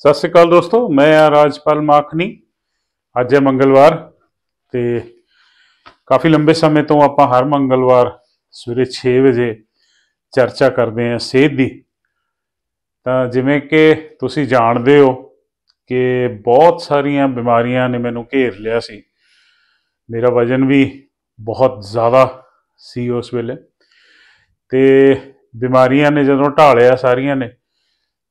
ਸਤਿ ਸ਼੍ਰੀ ਅਕਾਲ ਦੋਸਤੋ ਮੈਂ ਆ ਰਾਜਪਾਲ ਮਾਖਨੀ ਅੱਜ ਹੈ ਮੰਗਲਵਾਰ ਤੇ ਕਾਫੀ ਲੰਬੇ ਸਮੇਂ ਤੋਂ ਆਪਾਂ ਹਰ ਮੰਗਲਵਾਰ ਸਵੇਰੇ 6 ਵਜੇ ਚਰਚਾ ਕਰਦੇ ਹਾਂ ਸਿਹਤ ਦੀ ਤਾਂ ਜਿਵੇਂ ਕਿ ਤੁਸੀਂ ਜਾਣਦੇ ਹੋ ਕਿ ਬਹੁਤ ਸਾਰੀਆਂ ਬਿਮਾਰੀਆਂ ਨੇ ਮੈਨੂੰ ਘੇਰ ਲਿਆ ਸੀ ਮੇਰਾ ਵਜਨ ਵੀ ਬਹੁਤ ਜ਼ਿਆਦਾ ਸੀ ਉਸ ਵੇਲੇ ਤੇ ਬਿਮਾਰੀਆਂ ਨੇ ਜਦੋਂ ਢਾਲਿਆ ਸਾਰੀਆਂ ਨੇ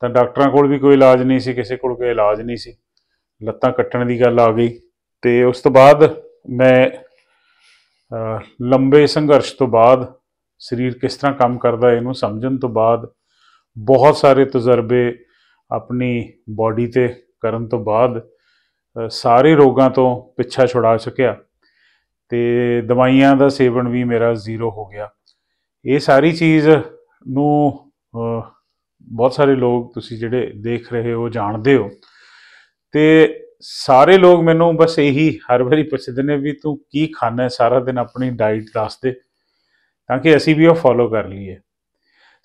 ਤਾਂ ਡਾਕਟਰਾਂ ਕੋਲ ਵੀ ਕੋਈ ਇਲਾਜ ਨਹੀਂ ਸੀ ਕਿਸੇ ਕੋਲ ਕੋਈ ਇਲਾਜ ਨਹੀਂ ਸੀ ਲੱਤਾਂ ਕੱਟਣ ਦੀ ਗੱਲ ਆ ਗਈ ਤੇ ਉਸ ਤੋਂ ਬਾਅਦ ਮੈਂ ਲੰਬੇ ਸੰਘਰਸ਼ ਤੋਂ ਬਾਅਦ ਸਰੀਰ ਕਿਸ ਤਰ੍ਹਾਂ ਕੰਮ ਕਰਦਾ ਇਹਨੂੰ ਸਮਝਣ ਤੋਂ ਬਾਅਦ ਬਹੁਤ ਸਾਰੇ ਤਜਰਬੇ ਆਪਣੀ ਬਾਡੀ ਤੇ ਕਰਨ ਤੋਂ ਬਾਅਦ ਸਾਰੇ ਰੋਗਾਂ ਤੋਂ ਪਿੱਛਾ ਛੁਡਾ ਚੁੱਕਿਆ ਤੇ ਦਵਾਈਆਂ ਦਾ ਸੇਵਨ ਵੀ ਮੇਰਾ ਜ਼ੀਰੋ ਹੋ ਗਿਆ ਇਹ ਸਾਰੀ ਚੀਜ਼ ਨੂੰ ਬਹੁਤ ਸਾਰੇ ਲੋਕ ਤੁਸੀਂ ਜਿਹੜੇ ਦੇਖ ਰਹੇ ਹੋ ਜਾਣਦੇ ਹੋ ਤੇ ਸਾਰੇ ਲੋਕ ਮੈਨੂੰ ਬਸ ਇਹੀ ਹਰ ਵਾਰੀ ਪੁੱਛਦੇ ਨੇ ਵੀ ਤੂੰ ਕੀ ਖਾਣਾ ਹੈ ਸਾਰਾ ਦਿਨ ਆਪਣੀ ਡਾਈਟ ਦੱਸ ਦੇ ਤਾਂ ਕਿ ਅਸੀਂ ਵੀ ਉਹ ਫੋਲੋ ਕਰ ਲਈਏ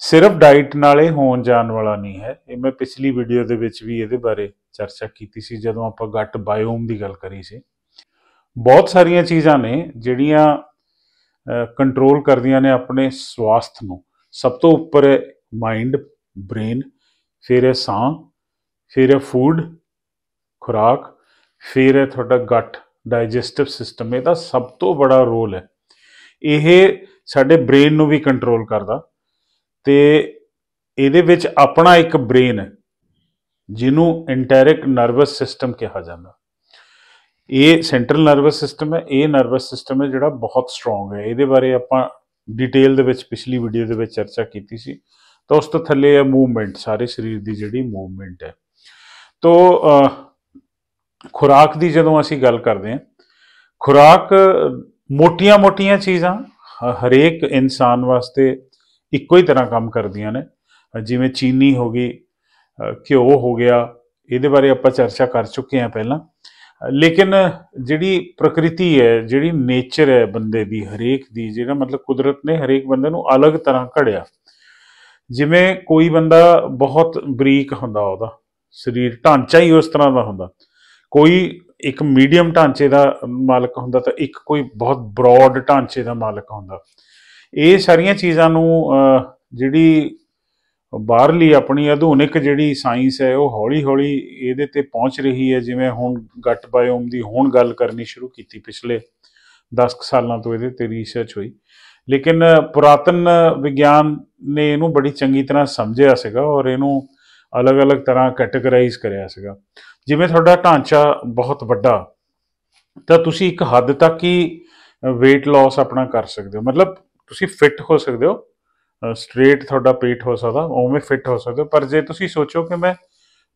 ਸਿਰਫ ਡਾਈਟ ਨਾਲੇ ਹੋਣ ਜਾਣ ਵਾਲਾ ਨਹੀਂ ਹੈ ਇਹ ਮੈਂ ਪਿਛਲੀ ਵੀਡੀਓ ਦੇ ਵਿੱਚ ਵੀ ਇਹਦੇ ਬਾਰੇ ਚਰਚਾ ਕੀਤੀ ਸੀ ਜਦੋਂ ਆਪਾਂ ਗੱਟ ਬਾਇਓਮ ਦੀ ਗੱਲ ਕਰੀ ਸੀ ਬਹੁਤ ਸਾਰੀਆਂ ਚੀਜ਼ਾਂ ਨੇ ਜਿਹੜੀਆਂ ਕੰਟਰੋਲ ਕਰਦੀਆਂ ਨੇ ਆਪਣੇ ਸਵਾਸਥ ਨੂੰ ਸਭ ਤੋਂ ਉੱਪਰ ਮਾਈਂਡ ਬ੍ਰੇਨ ਫਿਰ ਇਹ ਸਾਹ ਫਿਰ ਇਹ ਫੂਡ ਖੁਰਾਕ ਫਿਰ ਇਹ ਤੁਹਾਡਾ ਗੱਟ ਡਾਈਜੈਸਟਿਵ ਸਿਸਟਮ ਇਹਦਾ ਸਭ ਤੋਂ ਵੱਡਾ ਰੋਲ ਹੈ ਇਹ ਸਾਡੇ ਬ੍ਰੇਨ ਨੂੰ ਵੀ ਕੰਟਰੋਲ ਕਰਦਾ ਤੇ ਇਹਦੇ ਵਿੱਚ ਆਪਣਾ ਇੱਕ ਬ੍ਰੇਨ ਹੈ ਜਿਹਨੂੰ ਇੰਟੈਰਿਕ ਨਰਵਸ ਸਿਸਟਮ ਕਿਹਾ ਜਾਂਦਾ ਇਹ ਸੈਂਟਰਲ ਨਰਵਸ ਸਿਸਟਮ ਹੈ ਇਹ ਨਰਵਸ ਸਿਸਟਮ ਹੈ ਜਿਹੜਾ ਬਹੁਤ ਸਟਰੋਂਗ ਹੈ ਇਹਦੇ ਬਾਰੇ ਆਪਾਂ ਡਿਟੇਲ ਦੇ ਵਿੱਚ ਪਿਛਲੀ ਵੀਡੀਓ ਦੇ ਵਿੱਚ ਚਰਚਾ ਕੀਤੀ ਸੀ ਤਾਂ ਉਸ ਤੋਂ ਥੱਲੇ ਹੈ ਮੂਵਮੈਂਟ ਸਾਰੇ ਸਰੀਰ ਦੀ ਜਿਹੜੀ ਮੂਵਮੈਂਟ ਹੈ ਤੋ ਖੁਰਾਕ ਦੀ ਜਦੋਂ ਅਸੀਂ ਗੱਲ ਕਰਦੇ ਹਾਂ ਖੁਰਾਕ ਮੋਟੀਆਂ-ਮੋਟੀਆਂ ਚੀਜ਼ਾਂ ਹਰੇਕ ਇਨਸਾਨ ਵਾਸਤੇ ਇੱਕੋ ਹੀ ਤਰ੍ਹਾਂ ਕੰਮ ਕਰਦੀਆਂ ਨੇ ਜਿਵੇਂ ਚੀਨੀ ਹੋ ਗਈ ਘਿਓ ਹੋ ਗਿਆ ਇਹਦੇ ਬਾਰੇ ਆਪਾਂ ਚਰਚਾ ਕਰ ਚੁੱਕੇ ਹਾਂ ਪਹਿਲਾਂ ਲੇਕਿਨ ਜਿਹੜੀ ਪ੍ਰਕਿਰਤੀ ਹੈ ਜਿਹੜੀ ਨੇਚਰ ਹੈ ਬੰਦੇ ਦੀ ਹਰੇਕ ਦੀ ਜਿਹੜਾ ਮਤਲਬ ਕੁਦਰਤ ਨੇ ਹਰੇਕ ਬੰਦੇ ਨੂੰ ਅਲੱਗ ਤਰ੍ਹਾਂ ਘੜਿਆ ਜਿਵੇਂ ਕੋਈ ਬੰਦਾ ਬਹੁਤ ਬਰੀਕ ਹੁੰਦਾ ਉਹਦਾ ਸਰੀਰ ਢਾਂਚਾ ਹੀ ਉਸ ਤਰ੍ਹਾਂ ਦਾ ਹੁੰਦਾ ਕੋਈ ਇੱਕ ਮੀਡੀਅਮ ਢਾਂਚੇ ਦਾ ਮਾਲਕ ਹੁੰਦਾ ਤਾਂ ਇੱਕ ਕੋਈ ਬਹੁਤ ਬ੍ਰੌਡ ਢਾਂਚੇ ਦਾ ਮਾਲਕ ਹੁੰਦਾ ਇਹ ਸਾਰੀਆਂ ਚੀਜ਼ਾਂ ਨੂੰ ਜਿਹੜੀ ਬਾਹਰਲੀ ਆਪਣੀ ਆਧੁਨਿਕ ਜਿਹੜੀ ਸਾਇੰਸ ਹੈ ਉਹ ਹੌਲੀ-ਹੌਲੀ ਇਹਦੇ ਤੇ ਪਹੁੰਚ ਰਹੀ ਹੈ ਜਿਵੇਂ ਹੁਣ ਗੱਟ ਬਾਇਓਮ ਦੀ ਹੁਣ ਗੱਲ ਕਰਨੀ ਸ਼ੁਰੂ ਕੀਤੀ ਪਿਛਲੇ 10 ਸਾਲਾਂ ਤੋਂ ਇਹਦੇ ਤੇ ਰਿਸਰਚ ਹੋਈ ਲੇਕਿਨ ਪੁਰਾਤਨ ਵਿਗਿਆਨ ਨੇ ਇਹਨੂੰ ਬੜੀ ਚੰਗੀ ਤਰ੍ਹਾਂ ਸਮਝਿਆ ਸੀਗਾ ਔਰ ਇਹਨੂੰ ਅਲੱਗ-ਅਲੱਗ ਤਰ੍ਹਾਂ ਕੈਟਾਗਰਾਈਜ਼ ਕਰਿਆ ਸੀਗਾ ਜਿਵੇਂ ਤੁਹਾਡਾ ਢਾਂਚਾ ਬਹੁਤ ਵੱਡਾ ਤਾਂ ਤੁਸੀਂ ਇੱਕ ਹੱਦ ਤੱਕ ਹੀ weight loss ਆਪਣਾ ਕਰ ਸਕਦੇ ਹੋ ਮਤਲਬ ਤੁਸੀਂ ਫਿੱਟ ਹੋ ਸਕਦੇ ਹੋ ਸਟ੍ਰੇਟ ਤੁਹਾਡਾ ਪੇਟ ਹੋ ਸਕਦਾ ਉਵੇਂ ਫਿੱਟ ਹੋ ਸਕਦੇ ਪਰ ਜੇ ਤੁਸੀਂ ਸੋਚੋ ਕਿ ਮੈਂ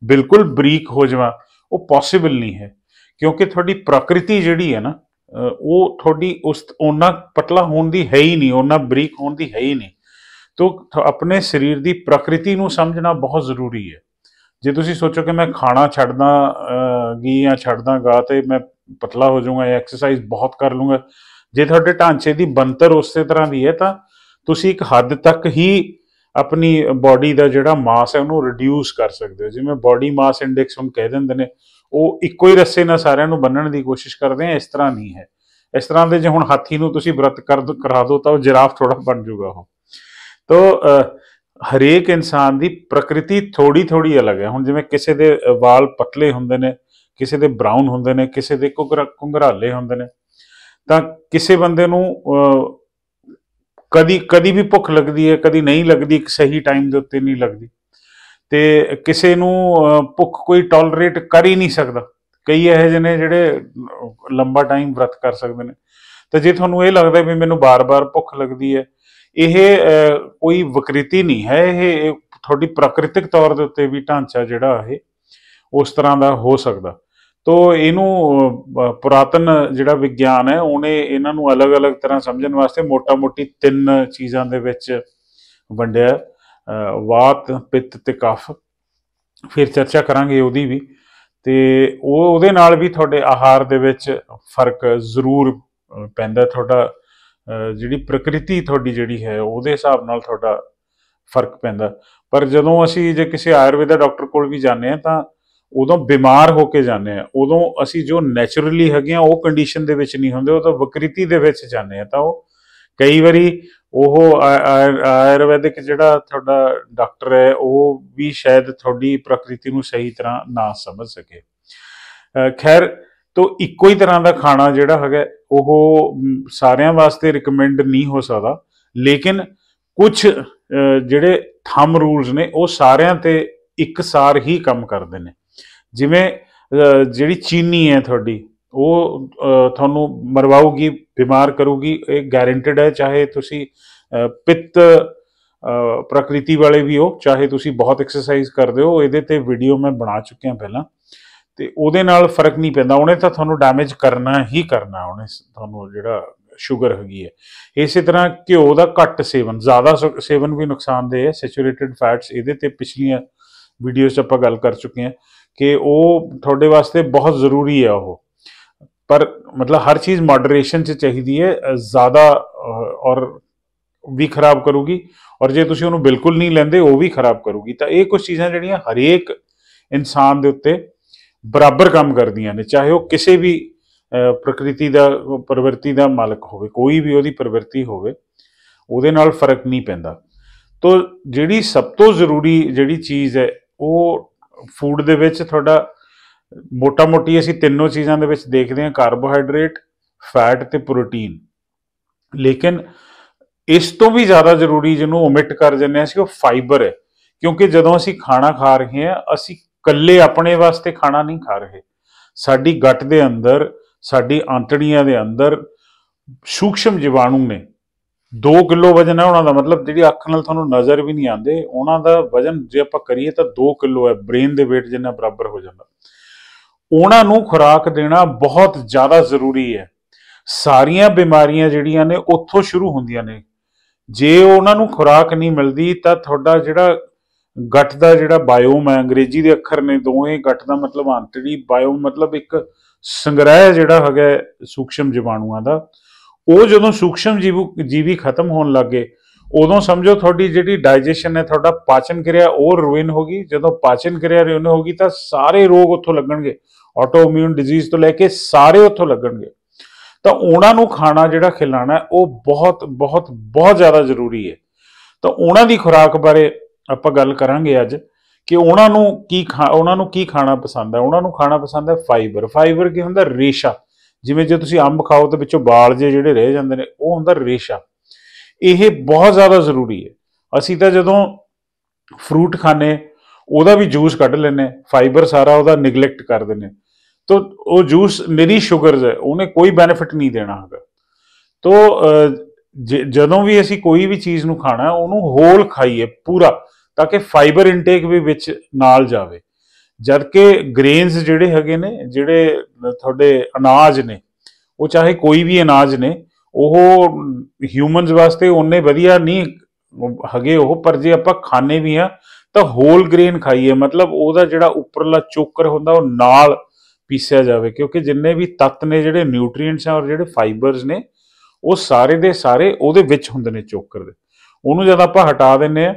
ਬਿਲਕੁਲ ਬਰੀਕ ਹੋ ਜਾਵਾਂ ਉਹ ਪੋਸੀਬਲ ਨਹੀਂ ਹੈ ਕਿਉਂਕਿ ਤੁਹਾਡੀ ਪ੍ਰਕਿਰਤੀ ਜਿਹੜੀ ਹੈ ਨਾ ਉਹ ਤੁਹਾਡੀ ਉਸ ਉਹਨਾਂ ਪਤਲਾ ਹੋਣ ਦੀ ਹੈ ਹੀ ਨਹੀਂ ਉਹਨਾਂ ਬਰੀਕ ਹੋਣ ਦੀ ਹੈ ਹੀ ਨਹੀਂ ਤੋ ਆਪਣੇ ਸਰੀਰ ਦੀ ਪ੍ਰਕਿਰਤੀ ਨੂੰ ਸਮਝਣਾ ਬਹੁਤ ਜ਼ਰੂਰੀ ਹੈ ਜੇ ਤੁਸੀਂ ਸੋਚੋ ਕਿ ਮੈਂ ਖਾਣਾ ਛੱਡਦਾ ਗੀ ਜਾਂ ਛੱਡਦਾਗਾ ਤੇ ਮੈਂ ਪਤਲਾ ਹੋ ਜਾਊਂਗਾ ਜਾਂ ਐਕਸਰਸਾਈਜ਼ ਬਹੁਤ ਕਰ ਲੂੰਗਾ ਜੇ ਤੁਹਾਡੇ ਢਾਂਚੇ ਦੀ ਬੰਤਰ ਉਸੇ ਤਰ੍ਹਾਂ ਦੀ ਹੈ ਤਾਂ ਤੁਸੀਂ ਇੱਕ ਹੱਦ ਤੱਕ ਹੀ ਆਪਣੀ ਬਾਡੀ ਦਾ ਜਿਹੜਾ ਮਾਸ ਹੈ ਉਹਨੂੰ ਰਿਡਿਊਸ ਕਰ ਸਕਦੇ ਹੋ ਜਿਵੇਂ ਬਾਡੀ ਮਾਸ ਇੰਡੈਕਸ ਹੁਣ ਕਹਿ ਦਿੰਦੇ ਨੇ ਉਹ ਇੱਕੋ ਹੀ ਰਸੇ ਨਾਲ ਸਾਰਿਆਂ ਨੂੰ ਬੰਨਣ ਦੀ ਕੋਸ਼ਿਸ਼ ਕਰਦੇ ਆ ਇਸ ਤਰ੍ਹਾਂ ਨਹੀਂ ਹੈ ਇਸ ਤਰ੍ਹਾਂ ਦੇ ਜੇ ਹੁਣ ਹਾਥੀ ਨੂੰ ਤੁਸੀਂ ਵਰਤ ਕਰ ਕਰਾ ਦੋ ਤਾਂ ਉਹ ਜਿਰਾਫ ਥੋੜਾ ਬਣ ਜਾਊਗਾ ਉਹ ਤਾਂ ਹਰੇਕ ਇਨਸਾਨ ਦੀ ਪ੍ਰਕਿਰਤੀ ਥੋੜੀ ਥੋੜੀ ਅਲੱਗ ਹੈ ਹੁਣ ਜਿਵੇਂ ਕਿਸੇ ਦੇ ਵਾਲ ਪਤਲੇ ਹੁੰਦੇ ਨੇ ਕਿਸੇ ਦੇ ਬ੍ਰਾਊਨ ਹੁੰਦੇ ਨੇ ਕਿਸੇ ਦੇ ਕੁੰਗਰਾਲੇ ਹੁੰਦੇ ਨੇ ਤਾਂ ਕਿਸੇ ਬੰਦੇ ਨੂੰ ਕਦੀ ਕਦੀ ਵੀ ਭੁੱਖ ਲੱਗਦੀ ਹੈ ਕਦੀ ਨਹੀਂ ਲੱਗਦੀ ਇੱਕ ਸਹੀ ਟਾਈਮ ਦੇ ਉੱਤੇ ਨਹੀਂ ਲੱਗਦੀ ਤੇ ਕਿਸੇ ਨੂੰ ਭੁੱਖ ਕੋਈ ਟੋਲਰੇਟ ਕਰ ਹੀ ਨਹੀਂ ਸਕਦਾ ਕਈ ਇਹੋ ਜਿਹੇ ਨੇ ਜਿਹੜੇ ਲੰਬਾ ਟਾਈਮ ਵਰਤ ਕਰ ਸਕਦੇ ਨੇ ਤਾਂ ਜੇ ਤੁਹਾਨੂੰ ਇਹ ਲੱਗਦਾ ਵੀ ਮੈਨੂੰ ਬਾਰ-ਬਾਰ ਭੁੱਖ ਲੱਗਦੀ ਹੈ ਇਹ ਕੋਈ ਵਿਕ੍ਰਿਤੀ ਨਹੀਂ ਹੈ ਇਹ ਤੁਹਾਡੀ ਪ੍ਰਕਿਰਤਿਕ ਤੌਰ ਦੇ ਉੱਤੇ ਵੀ ਢਾਂਚਾ ਜਿਹੜਾ ਹੈ ਉਸ ਤਰ੍ਹਾਂ ਦਾ ਹੋ ਸਕਦਾ ਤੋ ਇਹਨੂੰ ਪੁਰਾਤਨ ਜਿਹੜਾ ਵਿਗਿਆਨ ਹੈ ਉਹਨੇ ਇਹਨਾਂ ਨੂੰ ਅਲੱਗ-ਅਲੱਗ ਤਰ੍ਹਾਂ ਸਮਝਣ ਵਾਸਤੇ ਮੋਟਾ-ਮੋਟੀ ਤਿੰਨ ਚੀਜ਼ਾਂ ਦੇ ਵਿੱਚ ਵੰਡਿਆ ਵਾਤ ਪਿੱਤ ਤੇ ਕਫ ਫਿਰ ਚਰਚਾ ਕਰਾਂਗੇ ਉਹਦੀ ਵੀ ਤੇ ਉਹ ਉਹਦੇ ਨਾਲ ਵੀ ਤੁਹਾਡੇ ਆਹਾਰ ਦੇ ਵਿੱਚ ਫਰਕ ਜ਼ਰੂਰ ਪੈਂਦਾ ਤੁਹਾਡਾ ਜਿਹੜੀ ਪ੍ਰਕਿਰਤੀ ਤੁਹਾਡੀ ਜਿਹੜੀ ਹੈ ਉਹਦੇ ਹਿਸਾਬ ਨਾਲ ਤੁਹਾਡਾ ਫਰਕ ਪੈਂਦਾ ਪਰ ਜਦੋਂ ਅਸੀਂ ਜੇ ਕਿਸੇ ਆਯੁਰਵੇਦਾ ਡਾਕਟਰ ਕੋਲ ਵੀ ਜਾਂਦੇ ਆ ਤਾਂ ਉਦੋਂ ਬਿਮਾਰ ਹੋ ਕੇ ਜਾਂਦੇ ਆ ਉਦੋਂ ਅਸੀਂ ਜੋ ਨੇਚਰਲੀ ਹੈਗੇ ਆ ਉਹ ਕੰਡੀਸ਼ਨ ਦੇ ਵਿੱਚ ਨਹੀਂ ਹੁੰਦੇ ਉਹ ਤਾਂ ਵਕ੍ਰਿਤੀ ਦੇ ਵਿੱਚ ਜਾਂਦੇ ਆ ਤਾਂ ਉਹ ਕਈ ਵਾਰੀ ਉਹ ਆਯੁਰਵੈਦਿਕ ਜਿਹੜਾ ਤੁਹਾਡਾ ਡਾਕਟਰ ਹੈ ਉਹ ਵੀ ਸ਼ਾਇਦ ਤੁਹਾਡੀ ਪ੍ਰਕਿਰਤੀ ਨੂੰ ਸਹੀ ਤਰ੍ਹਾਂ ਨਾ ਸਮਝ ਸਕੇ ਖੈਰ ਤੋਂ ਇੱਕੋ ਹੀ ਤਰ੍ਹਾਂ ਦਾ ਖਾਣਾ ਜਿਹੜਾ ਹੈਗਾ ਉਹ ਸਾਰਿਆਂ ਵਾਸਤੇ ਰეკਮੈਂਡ ਨਹੀਂ ਹੋ ਸਕਦਾ ਲੇਕਿਨ ਕੁਝ ਜਿਹੜੇ ਥੰਮ ਰੂਲਸ ਨੇ ਉਹ ਸਾਰਿਆਂ ਤੇ ਇੱਕ ਸਾਰ ਹੀ ਕੰਮ ਕਰਦੇ ਨੇ ਜਿਵੇਂ ਜਿਹੜੀ ਚੀਨੀ ਹੈ ਤੁਹਾਡੀ ਉਹ ਤੁਹਾਨੂੰ ਮਰਵਾਉਗੀ ਬਿਮਾਰ ਕਰੂਗੀ ਇਹ ਗਾਰੰਟਿਡ ਹੈ ਚਾਹੇ ਤੁਸੀਂ ਪਿੱਤ ਪ੍ਰਕਿਰਤੀ ਵਾਲੇ ਵੀ ਹੋ ਚਾਹੇ ਤੁਸੀਂ ਬਹੁਤ ਐਕਸਰਸਾਈਜ਼ ਕਰਦੇ ਹੋ ਇਹਦੇ ਤੇ ਵੀਡੀਓ ਮੈਂ ਬਣਾ ਚੁੱਕਿਆ ਪਹਿਲਾਂ ਤੇ ਉਹਦੇ ਨਾਲ ਫਰਕ ਨਹੀਂ ਪੈਂਦਾ ਉਹਨੇ ਤਾਂ ਤੁਹਾਨੂੰ ਡੈਮੇਜ ਕਰਨਾ ਹੀ ਕਰਨਾ ਉਹਨੇ ਤੁਹਾਨੂੰ ਜਿਹੜਾ ਸ਼ੂਗਰ ਹੈਗੀ ਹੈ ਇਸੇ ਤਰ੍ਹਾਂ ਘਿਓ ਦਾ ਘੱਟ ਸੇਵਨ ਜ਼ਿਆਦਾ ਸੇਵਨ ਵੀ ਨੁਕਸਾਨਦੇ ਹੈ ਸੈਚੂਰੇਟਿਡ ਫੈਟਸ ਇਹਦੇ ਤੇ ਪਿਛਲੀਆਂ ਵੀਡੀਓਜ਼ 'ਚ ਆਪਾਂ ਗੱਲ ਕਰ ਚੁੱਕੇ ਹਾਂ ਕਿ ਉਹ ਤੁਹਾਡੇ ਵਾਸਤੇ ਬਹੁਤ ਜ਼ਰੂਰੀ ਹੈ ਉਹ ਪਰ ਮਤਲਬ ਹਰ ਚੀਜ਼ ਮੋਡਰੇਸ਼ਨ 'ਚ ਚਾਹੀਦੀ ਹੈ ਜ਼ਿਆਦਾ ਔਰ ਵੀ ਖਰਾਬ ਕਰੂਗੀ ਔਰ ਜੇ ਤੁਸੀਂ ਉਹਨੂੰ ਬਿਲਕੁਲ ਨਹੀਂ ਲੈਂਦੇ ਉਹ ਵੀ ਖਰਾਬ ਕਰੂਗੀ ਤਾਂ ਇਹ ਕੁਝ ਚੀਜ਼ਾਂ ਜਿਹੜੀਆਂ ਹਰੇਕ ਇਨਸਾਨ ਦੇ ਉੱਤੇ ਬਰਾਬਰ ਕੰਮ ਕਰਦੀਆਂ ਨੇ ਚਾਹੇ ਉਹ ਕਿਸੇ ਵੀ ਪ੍ਰਕਿਰਤੀ ਦਾ ਪਰਵਰਤੀ ਦਾ ਮਾਲਕ ਹੋਵੇ ਕੋਈ ਵੀ ਉਹਦੀ ਪਰਵਰਤੀ ਹੋਵੇ ਉਹਦੇ ਨਾਲ ਫਰਕ ਨਹੀਂ ਪੈਂਦਾ ਤੋ ਜਿਹੜੀ ਸਭ ਤੋਂ ਜ਼ਰੂਰੀ ਜਿਹੜੀ ਚੀਜ਼ ਹੈ ਉਹ ਫੂਡ ਦੇ ਵਿੱਚ ਤੁਹਾਡਾ ਮੋਟਾ-ਮੋਟੀ ਅਸੀਂ ਤਿੰਨੋਂ ਚੀਜ਼ਾਂ ਦੇ ਵਿੱਚ ਦੇਖਦੇ ਹਾਂ ਕਾਰਬੋਹਾਈਡਰੇਟ ਫੈਟ ਤੇ ਪ੍ਰੋਟੀਨ ਲੇਕਿਨ ਇਸ ਤੋਂ ਵੀ ਜ਼ਿਆਦਾ ਜ਼ਰੂਰੀ ਜਿਹਨੂੰ ਓਮਿਟ ਕਰ ਜੰਨੇ ਅਸੀਂ ਉਹ ਫਾਈਬਰ ਹੈ ਕਿਉਂਕਿ ਜਦੋਂ ਅਸੀਂ ਖਾਣਾ ਖਾ ਰਹੇ ਹਾਂ ਅਸੀਂ ਕੱਲੇ ਆਪਣੇ ਵਾਸਤੇ ਖਾਣਾ ਨਹੀਂ ਖਾ ਰਹੇ ਸਾਡੀ ਗੱਟ ਦੇ ਅੰਦਰ ਸਾਡੀ ਆਂਤੜੀਆਂ ਦੇ ਅੰਦਰ ਸੂਖਸ਼ਮ ਜੀਵਾਣੂ ਨੇ 2 ਕਿਲੋ ਵਜਨ ਹੈ ਉਹਨਾਂ ਦਾ ਮਤਲਬ ਜਿਹੜੀ ਅੱਖ ਨਾਲ ਤੁਹਾਨੂੰ ਨਜ਼ਰ ਵੀ ਨਹੀਂ ਆਉਂਦੇ ਉਹਨਾਂ ਦਾ ਵਜਨ ਜੇ ਆਪਾਂ ਕਰੀਏ ਤਾਂ 2 ਕਿਲੋ ਹੈ ਬ੍ਰੇਨ ਦੇ weight ਜਿੰਨਾ ਬਰਾਬਰ ਹੋ ਜਾਂਦਾ ਉਹਨਾਂ ਨੂੰ ਖੁਰਾਕ ਦੇਣਾ ਬਹੁਤ ਜ਼ਿਆਦਾ ਜ਼ਰੂਰੀ ਹੈ ਸਾਰੀਆਂ ਬਿਮਾਰੀਆਂ ਜਿਹੜੀਆਂ ਨੇ ਉੱਥੋਂ ਸ਼ੁਰੂ ਹੁੰਦੀਆਂ ਨੇ ਜੇ ਉਹਨਾਂ ਨੂੰ ਖੁਰਾਕ ਨਹੀਂ ਮਿਲਦੀ ਤਾਂ ਤੁਹਾਡਾ ਜਿਹੜਾ ਗੱਟ ਦਾ ਜਿਹੜਾ ਬਾਇਓਮ ਹੈ ਅੰਗਰੇਜ਼ੀ ਦੇ ਅੱਖਰ ਨੇ ਦੋਵੇਂ ਗੱਟ ਦਾ ਮਤਲਬ ਆਂਤੜੀ ਬਾਇਓਮ ਮਤਲਬ ਇੱਕ ਸੰਗ੍ਰਹਿ ਜਿਹੜਾ ਹੈਗਾ ਸੂਖਸ਼ਮ ਜੀਵਾਣੂਆਂ ਦਾ ਉਹ ਜਦੋਂ ਸੂਖਸ਼ਮ ਜੀਵ ਜੀਵੀ ਖਤਮ ਹੋਣ ਲੱਗੇ ਉਦੋਂ ਸਮਝੋ ਤੁਹਾਡੀ ਜਿਹੜੀ ਡਾਈਜੈਸ਼ਨ ਹੈ ਤੁਹਾਡਾ ਪਾਚਨ ਕਿਰਿਆ ਉਹ ਰੁਇਨ ਹੋ ਗਈ ਜਦੋਂ ਪਾਚਨ ਕਿਰਿਆ ਰੁਇਨ ਹੋ ਗਈ ਤਾਂ ਸਾਰੇ ਰੋਗ ਉੱਥੋਂ ਲੱਗਣਗੇ ਆਟੋਇਮਿਊਨ ਡਿਜ਼ੀਜ਼ ਤੋਂ ਲੈ ਕੇ ਸਾਰੇ ਉੱਥੋਂ ਲੱਗਣਗੇ ਤਾਂ ਉਹਨਾਂ ਨੂੰ ਖਾਣਾ ਜਿਹੜਾ ਖਿਲਾਣਾ ਉਹ ਬਹੁਤ ਬਹੁਤ ਬਹੁਤ ਜ਼ਿਆਦਾ ਜ਼ਰੂਰੀ ਹੈ ਤਾਂ ਉਹਨਾਂ ਦੀ ਖੁਰਾਕ ਬਾਰੇ ਆਪਾਂ ਗੱਲ ਕਰਾਂਗੇ ਅੱਜ ਕਿ ਉਹਨਾਂ ਨੂੰ ਕੀ ਉਹਨਾਂ ਨੂੰ ਕੀ ਖਾਣਾ ਪਸੰਦ ਹੈ ਉਹਨਾਂ ਨੂੰ ਖਾਣਾ ਪਸੰਦ ਹੈ ਫਾਈਬਰ ਫਾਈਬਰ ਕੀ ਹੁੰਦਾ ਰੇਸ਼ਾ ਜਿਵੇਂ ਜੇ ਤੁਸੀਂ ਅੰਬ ਖਾਓ ਤਾਂ ਵਿੱਚੋਂ ਵਾਲ ਜੇ ਜਿਹੜੇ ਰਹਿ ਜਾਂਦੇ ਨੇ ਉਹ ਹੁੰਦਾ ਰੇਸ਼ਾ ਇਹ ਬਹੁਤ ਜ਼ਿਆਦਾ ਜ਼ਰੂਰੀ ਹੈ ਅਸੀਂ ਤਾਂ ਜਦੋਂ ਫਰੂਟ ਖਾਣੇ ਉਹਦਾ ਵੀ ਜੂਸ ਕੱਢ ਲੈਨੇ ਫਾਈਬਰ ਸਾਰਾ ਉਹਦਾ ਨਿਗਲੈਕਟ ਕਰ ਦਿੰਨੇ ਤੋ ਉਹ ਜੂਸ ਮੇਰੀ ਸ਼ੂਗਰਸ ਹੈ ਉਹਨੇ ਕੋਈ ਬੈਨੀਫਿਟ ਨਹੀਂ ਦੇਣਾ ਹੈਗਾ ਤੋ ਜਦੋਂ ਵੀ ਅਸੀਂ ਕੋਈ ਵੀ ਚੀਜ਼ ਨੂੰ ਖਾਣਾ ਉਹਨੂੰ ਹੋਲ ਖਾਈਏ ਪੂਰਾ ਤਾਂ ਕਿ ਫਾਈਬਰ ਇਨਟੇਕ ਵੀ ਵਿੱਚ ਨਾਲ ਜਾਵੇ ਜਦਕਿ ਗ੍ਰੇਨਸ ਜਿਹੜੇ ਹੈਗੇ ਨੇ ਜਿਹੜੇ ਤੁਹਾਡੇ ਅਨਾਜ ਨੇ ਉਹ ਚਾਹੇ ਕੋਈ ਵੀ ਅਨਾਜ ਨੇ ਉਹ ਹਿਊਮਨਸ ਵਾਸਤੇ ਉਹਨੇ ਵਧੀਆ ਨਹੀਂ ਹਗੇ ਉਹ ਪਰ ਜੇ ਆਪਾਂ ਖਾਣੇ ਵੀ ਆ ਤਾਂ ਹੋਲ ਗ੍ਰੇਨ ਖਾਈਏ ਮਤਲਬ ਉਹਦਾ ਜਿਹੜਾ ਉੱਪਰਲਾ ਚੋਕਰ ਹੁੰਦਾ ਉਹ ਨਾਲ ਪੀਸਿਆ ਜਾਵੇ ਕਿਉਂਕਿ ਜਿੰਨੇ ਵੀ ਤੱਤ ਨੇ ਜਿਹੜੇ ਨਿਊਟ੍ਰੀਐਂਟਸ ਆ ਔਰ ਜਿਹੜੇ ਫਾਈਬਰਸ ਨੇ ਉਹ ਸਾਰੇ ਦੇ ਸਾਰੇ ਉਹਦੇ ਵਿੱਚ ਹੁੰਦੇ ਨੇ ਚੋਕਰ ਦੇ ਉਹਨੂੰ ਜਦ ਆਪਾਂ ਹਟਾ ਦਿੰਨੇ ਆ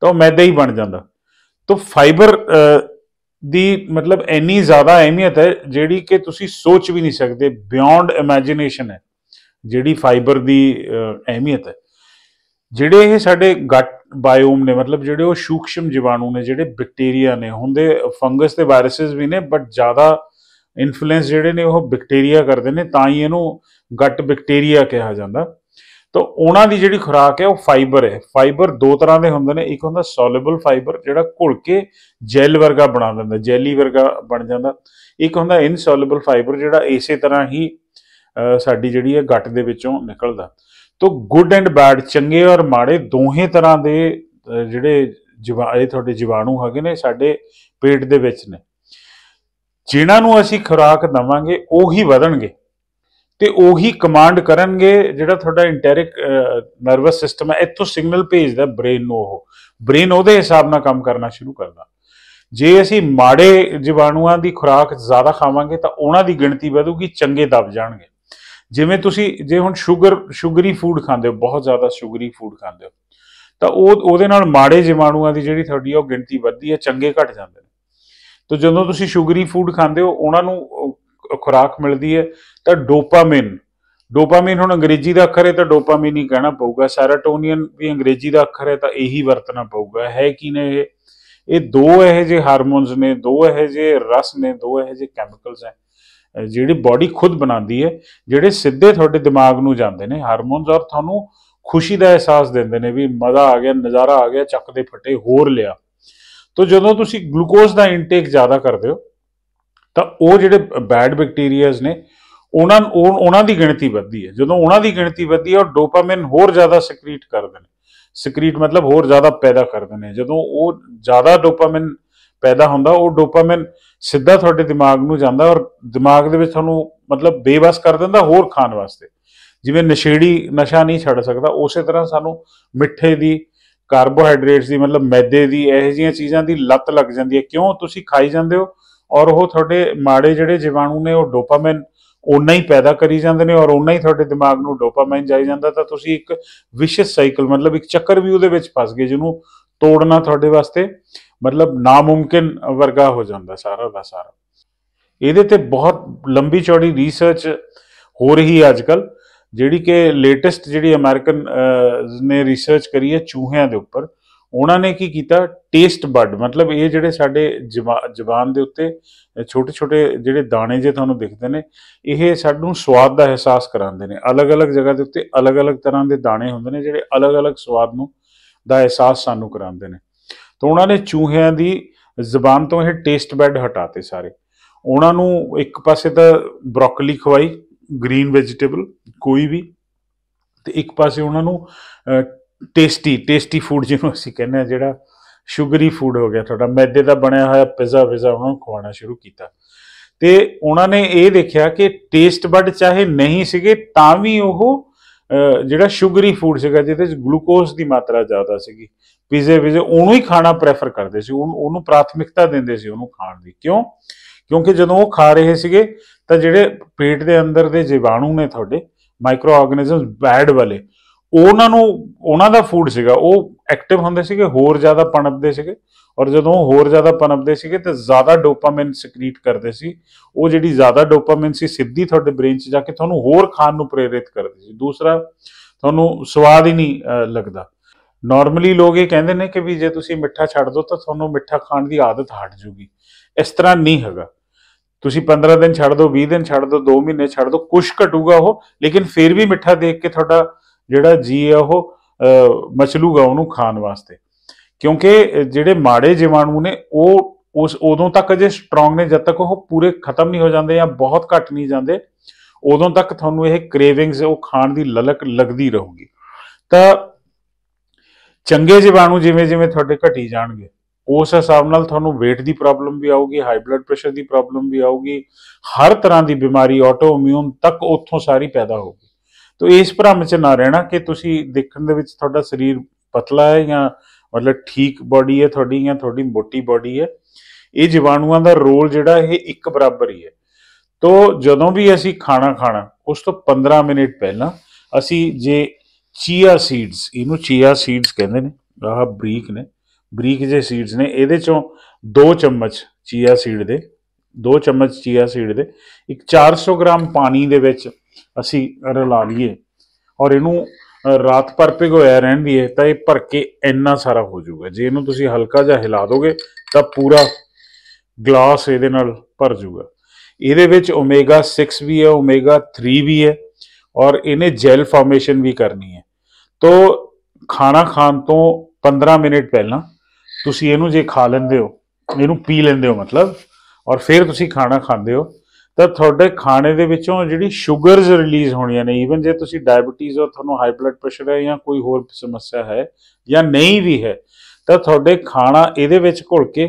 ਤਾਂ ਉਹ ਮੈਦਾ ਹੀ ਬਣ ਜਾਂਦਾ ਤਾਂ ਫਾਈਬਰ ਦੀ ਮਤਲਬ ਇੰਨੀ ਜ਼ਿਆਦਾ ਅਹਿਮੀਅਤ ਹੈ ਜਿਹੜੀ ਕਿ ਤੁਸੀਂ ਸੋਚ ਵੀ ਨਹੀਂ ਸਕਦੇ ਬਿਯੋਂਡ ਇਮੇਜਿਨੇਸ਼ਨ ਹੈ ਜਿਹੜੀ ਫਾਈਬਰ ਦੀ ਅਹਿਮੀਅਤ ਹੈ ਜਿਹੜੇ ਇਹ ਸਾਡੇ ਗਟ ਬਾਇਓਮ ਨੇ ਮਤਲਬ ਜਿਹੜੇ ਉਹ ਸੂਖਸ਼ਮ ਜੀਵਾਣੂ ਨੇ ਜਿਹੜੇ ਬੈਕਟੀਰੀਆ ਨੇ ਹੁੰਦੇ ਫੰਗਸ ਤੇ ਵਾਇਰਸਸ ਵੀ ਨੇ ਬਟ ਜ਼ਿਆਦਾ ਇਨਫਲੂਐਂਸ ਜਿਹੜੇ ਨੇ ਉਹ ਬੈਕਟੀਰੀਆ ਕਰਦੇ ਨੇ ਤਾਂ ਹੀ ਇਹਨੂੰ ਗਟ ਬੈਕਟੀਰੀਆ ਕਿਹਾ ਜਾਂਦਾ ਤਾਂ ਉਹਨਾਂ ਦੀ ਜਿਹੜੀ ਖੁਰਾਕ ਹੈ ਉਹ ਫਾਈਬਰ ਹੈ ਫਾਈਬਰ ਦੋ ਤਰ੍ਹਾਂ ਦੇ ਹੁੰਦੇ ਨੇ ਇੱਕ ਹੁੰਦਾ ਸੋਲੇਬਲ ਫਾਈਬਰ ਜਿਹੜਾ ਘੁਲ ਕੇ ਜੈਲ ਵਰਗਾ ਬਣਾ ਦਿੰਦਾ ਜੈਲੀ ਵਰਗਾ ਬਣ ਜਾਂਦਾ ਇੱਕ ਹੁੰਦਾ ਇਨਸੋਲੇਬਲ ਫਾਈਬਰ ਜਿਹੜਾ ਇਸੇ ਤਰ੍ਹਾਂ ਹੀ ਸਾਡੀ ਜਿਹੜੀ ਹੈ ਗੱਟ ਦੇ ਵਿੱਚੋਂ ਨਿਕਲਦਾ ਤੋ ਗੁੱਡ ਐਂਡ ਬੈਡ ਚੰਗੇ ਔਰ ਮਾੜੇ ਦੋਹੇ ਤਰ੍ਹਾਂ ਦੇ ਜਿਹੜੇ ਜਿਵਾਏ ਤੁਹਾਡੇ ਜੀਵਾਣੂ ਹੈਗੇ ਨੇ ਸਾਡੇ ਪੇਟ ਦੇ ਵਿੱਚ ਨੇ ਜਿਨ੍ਹਾਂ ਨੂੰ ਅਸੀਂ ਖੁਰਾਕ ਦਵਾਂਗੇ ਉਹੀ ਵਧਣਗੇ ਤੇ ਉਹੀ ਕਮਾਂਡ ਕਰਨਗੇ ਜਿਹੜਾ ਤੁਹਾਡਾ ਇੰਟੈਰਿਕ ਨਰਵਸ ਸਿਸਟਮ ਹੈ ਇੱਥੋਂ ਸਿਗਨਲ ਭੇਜਦਾ ਬ੍ਰੇਨ ਨੂੰ ਉਹ ਬ੍ਰੇਨ ਉਹਦੇ ਹਿਸਾਬ ਨਾਲ ਕੰਮ ਕਰਨਾ ਸ਼ੁਰੂ ਕਰਦਾ ਜੇ ਅਸੀਂ ਮਾੜੇ ਜੀਵਾਣੂਆਂ ਦੀ ਖੁਰਾਕ ਜ਼ਿਆਦਾ ਖਾਵਾਂਗੇ ਤਾਂ ਉਹਨਾਂ ਦੀ ਗਿਣਤੀ ਵਧੂਗੀ ਚੰਗੇ ਦਬ ਜਾਣਗੇ ਜਿਵੇਂ ਤੁਸੀਂ ਜੇ ਹੁਣ ਸ਼ੂਗਰ ਸ਼ੂਗਰੀ ਫੂਡ ਖਾਂਦੇ ਹੋ ਬਹੁਤ ਜ਼ਿਆਦਾ ਸ਼ੂਗਰੀ ਫੂਡ ਖਾਂਦੇ ਹੋ ਤਾਂ ਉਹ ਉਹਦੇ ਨਾਲ ਮਾੜੇ ਜੀਵਾਣੂਆਂ ਦੀ ਜਿਹੜੀ ਤੁਹਾਡੀ ਉਹ ਗਿਣਤੀ ਵੱਧਦੀ ਹੈ ਚੰਗੇ ਘਟ ਜਾਂਦੇ ਨੇ ਤਾਂ ਜਦੋਂ ਤੁਸੀਂ ਸ਼ੂਗਰੀ ਫੂਡ ਖਾਂਦੇ ਹੋ ਉਹਨਾਂ ਨੂੰ ਖੁਰਾਕ ਮਿਲਦੀ ਹੈ ਤਾਂ ਡੋਪਾਮਾਈਨ ਡੋਪਾਮਾਈਨ ਹੁਣ ਅੰਗਰੇਜ਼ੀ ਦਾ ਅੱਖਰ ਹੈ ਤਾਂ ਡੋਪਾਮਾਈਨ ਹੀ ਕਹਿਣਾ ਪਊਗਾ ਸੈਰਟੋਨਿਨ ਵੀ ਅੰਗਰੇਜ਼ੀ ਦਾ ਅੱਖਰ ਹੈ ਤਾਂ ਇਹੀ ਵਰਤਣਾ ਪਊਗਾ ਹੈ ਕਿ ਨੇ ਇਹ ਇਹ ਦੋ ਇਹ ਜੇ ਹਾਰਮੋਨਸ ਨੇ ਦੋ ਇਹ ਜੇ ਰਸ ਨੇ ਦੋ ਇਹ ਜੇ ਕੈਮੀਕਲਸ ਹੈ ਜਿਹੜੀ ਬਾਡੀ ਖੁਦ ਬਣਾਉਂਦੀ ਹੈ ਜਿਹੜੇ ਸਿੱਧੇ ਤੁਹਾਡੇ ਦਿਮਾਗ ਨੂੰ ਜਾਂਦੇ ਨੇ ਹਾਰਮੋਨਸ ਔਰ ਤੁਹਾਨੂੰ ਖੁਸ਼ੀ ਦਾ ਅਹਿਸਾਸ ਦਿੰਦੇ ਨੇ ਵੀ ਮਜ਼ਾ ਆ ਗਿਆ ਨਜ਼ਾਰਾ ਆ ਗਿਆ ਚੱਕ ਦੇ ਫੱਟੇ ਹੋਰ ਲਿਆ ਤੋ ਜਦੋਂ ਤੁਸੀਂ ਗਲੂਕੋਜ਼ ਦਾ ਇਨਟੇਕ ਜ਼ਿਆਦਾ ਕਰਦੇ ਹੋ ਤਾਂ ਉਹ ਜਿਹੜੇ ਬੈਡ ਬੈਕਟੀਰੀਆਜ਼ ਨੇ ਉਹਨਾਂ ਉਹਨਾਂ ਦੀ ਗਿਣਤੀ ਵੱਧਦੀ ਹੈ ਜਦੋਂ ਉਹਨਾਂ ਦੀ ਗਿਣਤੀ ਵੱਧਦੀ ਹੈ ਉਹ ਡੋਪਾਮਾਈਨ ਹੋਰ ਜ਼ਿਆਦਾ ਸਕ੍ਰੀਟ ਕਰਦੇ ਨੇ ਸਕ੍ਰੀਟ ਮਤਲਬ ਹੋਰ ਜ਼ਿਆਦਾ ਪੈਦਾ ਕਰਦੇ ਨੇ ਜਦੋਂ ਉਹ ਜ਼ਿਆਦਾ ਡੋਪਾਮਾਈਨ ਪੈਦਾ ਹੁੰਦਾ ਉਹ ਡੋਪਾਮਾਈਨ ਸਿੱਧਾ ਤੁਹਾਡੇ ਦਿਮਾਗ ਨੂੰ ਜਾਂਦਾ ਔਰ ਦਿਮਾਗ ਦੇ ਵਿੱਚ ਤੁਹਾਨੂੰ ਮਤਲਬ ਬੇਵਸ ਕਰ ਦਿੰਦਾ ਹੋਰ ਖਾਣ ਵਾਸਤੇ ਜਿਵੇਂ ਨਸ਼ੇੜੀ ਨਸ਼ਾ ਨਹੀਂ ਛੱਡ ਸਕਦਾ ਉਸੇ ਤਰ੍ਹਾਂ ਸਾਨੂੰ ਮਿੱਠੇ ਦੀ ਕਾਰਬੋਹਾਈਡਰੇਟਸ ਦੀ ਮਤਲਬ ਮੈਦੇ ਦੀ ਇਹੋ ਜਿਹੀਆਂ ਚੀਜ਼ਾਂ ਦੀ ਲੱਤ ਲੱਗ ਜਾਂਦੀ ਹੈ ਕਿਉਂ ਤੁਸੀਂ ਖਾਈ ਜਾਂਦੇ ਹੋ ਔਰ ਉਹ ਤੁਹਾਡੇ ਮਾੜੇ ਜਿਹੜੇ ਜੀਵਾਣੂ ਨੇ ਉਹ ਡੋਪਾਮਾਈਨ ਉਨਾ ਹੀ ਪੈਦਾ ਕਰੀ ਜਾਂਦੇ ਨੇ ਔਰ ਉਨਾ ਹੀ ਤੁਹਾਡੇ ਦਿਮਾਗ ਨੂੰ ਡੋਪਾਮਾਈਨ ਜਾਈ ਜਾਂਦਾ ਤਾਂ ਤੁਸੀਂ ਇੱਕ ਵਿਸ਼ੇਸ਼ ਸਾਈਕਲ ਮਤਲਬ ਇੱਕ ਚੱਕਰ ਵੀ ਉਹਦੇ ਵਿੱਚ ਫਸ ਗਏ ਜਿਹਨੂੰ ਤੋੜਨਾ ਤੁਹਾਡੇ ਵਾਸਤੇ ਮਤਲਬ ਨਾਮੁਮਕਿਨ ਵਰਗਾ ਹੋ ਜਾਂਦਾ ਸਾਰਾ ਦਾ ਸਾਰਾ ਇਹਦੇ ਤੇ ਬਹੁਤ ਲੰਬੀ ਚੌੜੀ ਰਿਸਰਚ ਹੋ ਰਹੀ ਹੈ ਅੱਜਕੱਲ ਜਿਹੜੀ ਕਿ ਲੇਟੈਸਟ ਜਿਹੜੀ ਅਮਰੀਕਨ ਨੇ ਰਿਸਰਚ ਕਰੀ ਹੈ ਚੂਹਿਆਂ ਦੇ ਉੱਪਰ ਉਹਨਾਂ ਨੇ ਕੀ ਕੀਤਾ ਟੇਸਟ ਬੱਡ ਮਤਲਬ ਇਹ ਜਿਹੜੇ ਸਾਡੇ ਜ਼ਬਾਨ ਦੇ ਉੱਤੇ ਛੋਟੇ ਛੋਟੇ ਜਿਹੜੇ ਦਾਣੇ ਜੇ ਤੁਹਾਨੂੰ ਦਿਖਦੇ ਨੇ ਇਹ ਸਾਨੂੰ ਸਵਾਦ ਦਾ ਅਹਿਸਾਸ ਕਰਾਉਂਦੇ ਨੇ ਅਲੱਗ-ਅਲੱਗ ਜਗ੍ਹਾ ਦੇ ਉੱਤੇ ਅਲੱਗ-ਅਲੱਗ ਤਰ੍ਹਾਂ ਦੇ ਦਾਣੇ ਹੁੰਦੇ ਨੇ ਜਿਹੜੇ ਅਲੱਗ-ਅਲੱਗ ਸਵਾਦ ਨੂੰ ਦਾ ਅਹਿਸਾਸ ਸਾਨੂੰ ਕਰਾਉਂਦੇ ਨੇ ਤਾਂ ਉਹਨਾਂ ਨੇ ਚੂਹਿਆਂ ਦੀ ਜ਼ਬਾਨ ਤੋਂ ਇਹ ਟੇਸਟ ਬੱਡ ਹਟਾਤੇ ਸਾਰੇ ਉਹਨਾਂ ਨੂੰ ਇੱਕ ਪਾਸੇ ਤਾਂ ਬ੍ਰੋਕਲੀ ਖਵਾਈ ਗ੍ਰੀਨ ਵੈਜੀਟੇਬਲ ਕੋਈ ਵੀ ਤੇ ਇੱਕ ਪਾਸੇ ਉਹਨਾਂ ਨੂੰ ਟੇਸਟੀ ਟੇਸਟੀ ਫੂਡ ਜਿਹਨੂੰ ਅਸੀਂ ਕਹਿੰਦੇ ਆ ਜਿਹੜਾ ਸ਼ੂਗਰੀ ਫੂਡ ਹੋ ਗਿਆ ਤੁਹਾਡਾ ਮੈਦੇ ਦਾ ਬਣਿਆ ਹੋਇਆ ਪਿਜ਼ਾ ਵਿਜ਼ਾ ਉਹਨਾਂ ਨੂੰ ਖਵਾਉਣਾ ਸ਼ੁਰੂ ਕੀਤਾ ਤੇ ਉਹਨਾਂ ਨੇ ਇਹ ਦੇਖਿਆ ਕਿ ਟੇਸਟ ਬੱਡ ਚਾਹੇ ਨਹੀਂ ਸੀਗੇ ਤਾਂ ਵੀ ਉਹ ਜਿਹੜਾ ਸ਼ੂਗਰੀ ਫੂਡ ਸੀਗਾ ਜਿਹਦੇ ਵਿੱਚ ਗਲੂਕੋਜ਼ ਦੀ ਮਾਤਰਾ ਜ਼ਿਆਦਾ ਸੀਗੀ ਪੀਜ਼ੇ ਵਿਜ਼ਾ ਉਹਨੂੰ ਹੀ ਖਾਣਾ ਪ੍ਰੈਫਰ ਕਰਦੇ ਸੀ ਉਹਨੂੰ ਪ੍ਰਾਥਮਿਕਤਾ ਦਿੰਦੇ ਸੀ ਉਹਨੂੰ ਖਾਣ ਦੀ ਕਿਉਂ ਕਿਉਂਕਿ ਜਦੋਂ ਉਹ ਖਾ ਰਹੇ ਸੀਗੇ ਤਾਂ ਜਿਹੜੇ ਪੇਟ ਦੇ ਅੰਦਰ ਦੇ ਜੀਵਾਣੂ ਨੇ ਤੁਹਾਡੇ ਮਾਈਕਰੋ ਆਰਗੇਨਿਜ਼ਮਸ ਬੈਡ ਵਾਲੇ ਉਹਨਾਂ ਨੂੰ ਉਹਨਾਂ ਦਾ ਫੂਡ ਸੀਗਾ ਉਹ ਐਕਟਿਵ ਹੁੰਦੇ ਸੀਗੇ ਹੋਰ ਜ਼ਿਆਦਾ ਪਣਪਦੇ ਸੀਗੇ ਔਰ ਜਦੋਂ ਹੋਰ ਜ਼ਿਆਦਾ ਪਣਪਦੇ ਸੀਗੇ ਤੇ ਜ਼ਿਆਦਾ ਡੋਪਾਮਾਈਨ ਸਕ੍ਰੀਟ ਕਰਦੇ ਸੀ ਉਹ ਜਿਹੜੀ ਜ਼ਿਆਦਾ ਡੋਪਾਮਾਈਨ ਸੀ ਸਿੱਧੀ ਤੁਹਾਡੇ ਬ੍ਰੇਨ 'ਚ ਜਾ ਕੇ ਤੁਹਾਨੂੰ ਹੋਰ ਖਾਣ ਨੂੰ ਪ੍ਰੇਰਿਤ ਕਰਦੀ ਸੀ ਦੂਸਰਾ ਤੁਹਾਨੂੰ ਸਵਾਦ ਹੀ ਨਹੀਂ ਲੱਗਦਾ ਨਾਰਮਲੀ ਲੋਕ ਇਹ ਕਹਿੰਦੇ ਨੇ ਕਿ ਵੀ ਜੇ ਤੁਸੀਂ ਮਿੱਠਾ ਛੱਡ ਦੋ ਤਾਂ ਤੁਹਾਨੂੰ ਮਿੱਠਾ ਖਾਣ ਦੀ ਆਦਤ ਹਟ ਜੂਗੀ ਇਸ ਤਰ੍ਹਾਂ ਨਹੀਂ ਹੈਗਾ ਤੁਸੀਂ 15 ਦਿਨ ਛੱਡ ਦੋ 20 ਦਿਨ ਛੱਡ ਦੋ 2 ਮਹੀਨੇ ਛੱਡ ਦੋ ਕੁਝ ਘਟੂਗਾ ਉਹ ਲੇਕਿਨ ਫਿਰ ਵੀ ਮਿੱਠਾ ਦੇਖ ਕੇ ਤੁਹਾਡਾ ਜਿਹੜਾ ਜੀ ਹੈ ਉਹ ਮਛਲੂਗਾ ਉਹਨੂੰ ਖਾਣ ਵਾਸਤੇ ਕਿਉਂਕਿ ਜਿਹੜੇ ਮਾੜੇ ਜੀਵਾਣੂ ਨੇ ਉਹ ਉਸ ਉਦੋਂ ਤੱਕ ਜੇ ਸਟਰੋਂਗ ਨੇ ਜਦ ਤੱਕ ਉਹ ਪੂਰੇ ਖਤਮ ਨਹੀਂ ਹੋ ਜਾਂਦੇ ਜਾਂ ਬਹੁਤ ਘਟ ਨਹੀਂ ਜਾਂਦੇ ਉਦੋਂ ਤੱਕ ਤੁਹਾਨੂੰ ਇਹ ਕ੍ਰੇਵਿੰਗਸ ਉਹ ਖਾਣ ਦੀ ਲਲਕ ਲੱਗਦੀ ਰਹੂਗੀ ਤਾਂ ਚੰਗੇ ਜੀਵਾਣੂ ਜਿਵੇਂ ਜਿਵੇਂ ਤੁਹਾਡੇ ਘਟੀ ਜਾਣਗੇ ਉਸ ਹਿਸਾਬ ਨਾਲ ਤੁਹਾਨੂੰ weight ਦੀ ਪ੍ਰੋਬਲਮ ਵੀ ਆਊਗੀ ਹਾਈ ਬਲੱਡ ਪ੍ਰੈਸ਼ਰ ਦੀ ਪ੍ਰੋਬਲਮ ਵੀ ਆਊਗੀ ਹਰ ਤਰ੍ਹਾਂ ਦੀ ਬਿਮਾਰੀ ਆਟੋ ਇਮਿਊਨ ਤੱਕ ਉੱਥੋਂ ਸਾਰੀ ਪੈਦਾ ਹੋਊਗੀ ਤੋ ਇਸ ਭਰਮ 'ਚ ਨਾ ਰਹਿਣਾ ਕਿ ਤੁਸੀਂ ਦੇਖਣ ਦੇ ਵਿੱਚ ਤੁਹਾਡਾ ਸਰੀਰ ਪਤਲਾ ਹੈ ਜਾਂ ਮਤਲਬ ਠੀਕ ਬਾਡੀ ਹੈ ਤੁਹਾਡੀ ਜਾਂ ਤੁਹਾਡੀ ਮੋਟੀ ਬਾਡੀ ਹੈ ਇਹ ਜੀਵਾਣੂਆਂ ਦਾ ਰੋਲ ਜਿਹੜਾ ਇਹ ਇੱਕ ਬਰਾਬਰ ਹੀ ਹੈ ਤੋ ਜਦੋਂ ਵੀ ਅਸੀਂ ਖਾਣਾ ਖਾਣਾ ਉਸ ਤੋਂ 15 ਮਿੰਟ ਪਹਿਲਾਂ ਅਸੀਂ ਜੇ ਚੀਆ ਸੀਡਸ ਇਹਨੂੰ ਚੀਆ ਸੀਡਸ ਕਹਿੰਦੇ ਨੇ ਆਹ ਬਰੀਕ ਨੇ ਬਰੀਕ ਜੇ ਸੀਡਸ ਨੇ ਇਹਦੇ ਚੋਂ 2 ਚਮਚ ਚੀਆ ਸੀਡ ਦੇ 2 ਚਮਚ ਚੀਆ ਸੀਡ ਦੇ ਇੱਕ 400 ਗ੍ਰਾਮ ਪਾਣੀ ਦੇ ਵਿੱਚ ਅਸੀਂ ਰਲਾ ਲਈਏ ਔਰ ਇਹਨੂੰ ਰਾਤ ਭਰ ਭਿਗੋਇਆ ਰਹਿਣ ਦੀ ਹੈ ਤਾਂ ਇਹ ਭਰ ਕੇ ਇੰਨਾ ਸਾਰਾ ਹੋ ਜਾਊਗਾ ਜੇ ਇਹਨੂੰ ਤੁਸੀਂ ਹਲਕਾ ਜਿਹਾ ਹਿਲਾ ਦੋਗੇ ਤਾਂ ਪੂਰਾ ਗਲਾਸ ਇਹਦੇ ਨਾਲ ਭਰ ਜਾਊਗਾ ਇਹਦੇ ਵਿੱਚ ਓਮੇਗਾ 6 ਵੀ ਹੈ ਓਮੇਗਾ 3 ਵੀ ਹੈ ਔਰ ਇਹਨੇ ਜੈਲ ਫਾਰਮੇਸ਼ਨ ਵੀ ਕਰਨੀ ਹੈ ਤੋਂ ਖਾਣਾ ਖਾਣ ਤੋਂ 15 ਮਿੰਟ ਪਹਿਲਾਂ ਤੁਸੀਂ ਇਹਨੂੰ ਜੇ ਖਾ ਲੈਂਦੇ ਹੋ ਇਹਨੂੰ ਪੀ ਲੈਂਦੇ ਹੋ ਮਤਲਬ ਔਰ ਫਿਰ ਤੁਸੀਂ ਖਾਣਾ ਖਾਂਦੇ ਹੋ ਤਾਂ ਤੁਹਾਡੇ ਖਾਣੇ ਦੇ ਵਿੱਚੋਂ ਜਿਹੜੀ ਸ਼ੂਗਰਸ ਰਿਲੀਜ਼ ਹੋਣੀਆਂ ਨੇ ਈਵਨ ਜੇ ਤੁਸੀਂ ਡਾਇਬੀਟੀਜ਼ ਹੋ ਤੁਹਾਨੂੰ ਹਾਈ ਬਲੱਡ ਪ੍ਰੈਸ਼ਰ ਹੈ ਜਾਂ ਕੋਈ ਹੋਰ ਸਮੱਸਿਆ ਹੈ ਜਾਂ ਨਹੀਂ ਵੀ ਹੈ ਤਾਂ ਤੁਹਾਡੇ ਖਾਣਾ ਇਹਦੇ ਵਿੱਚ ਘੁਲ ਕੇ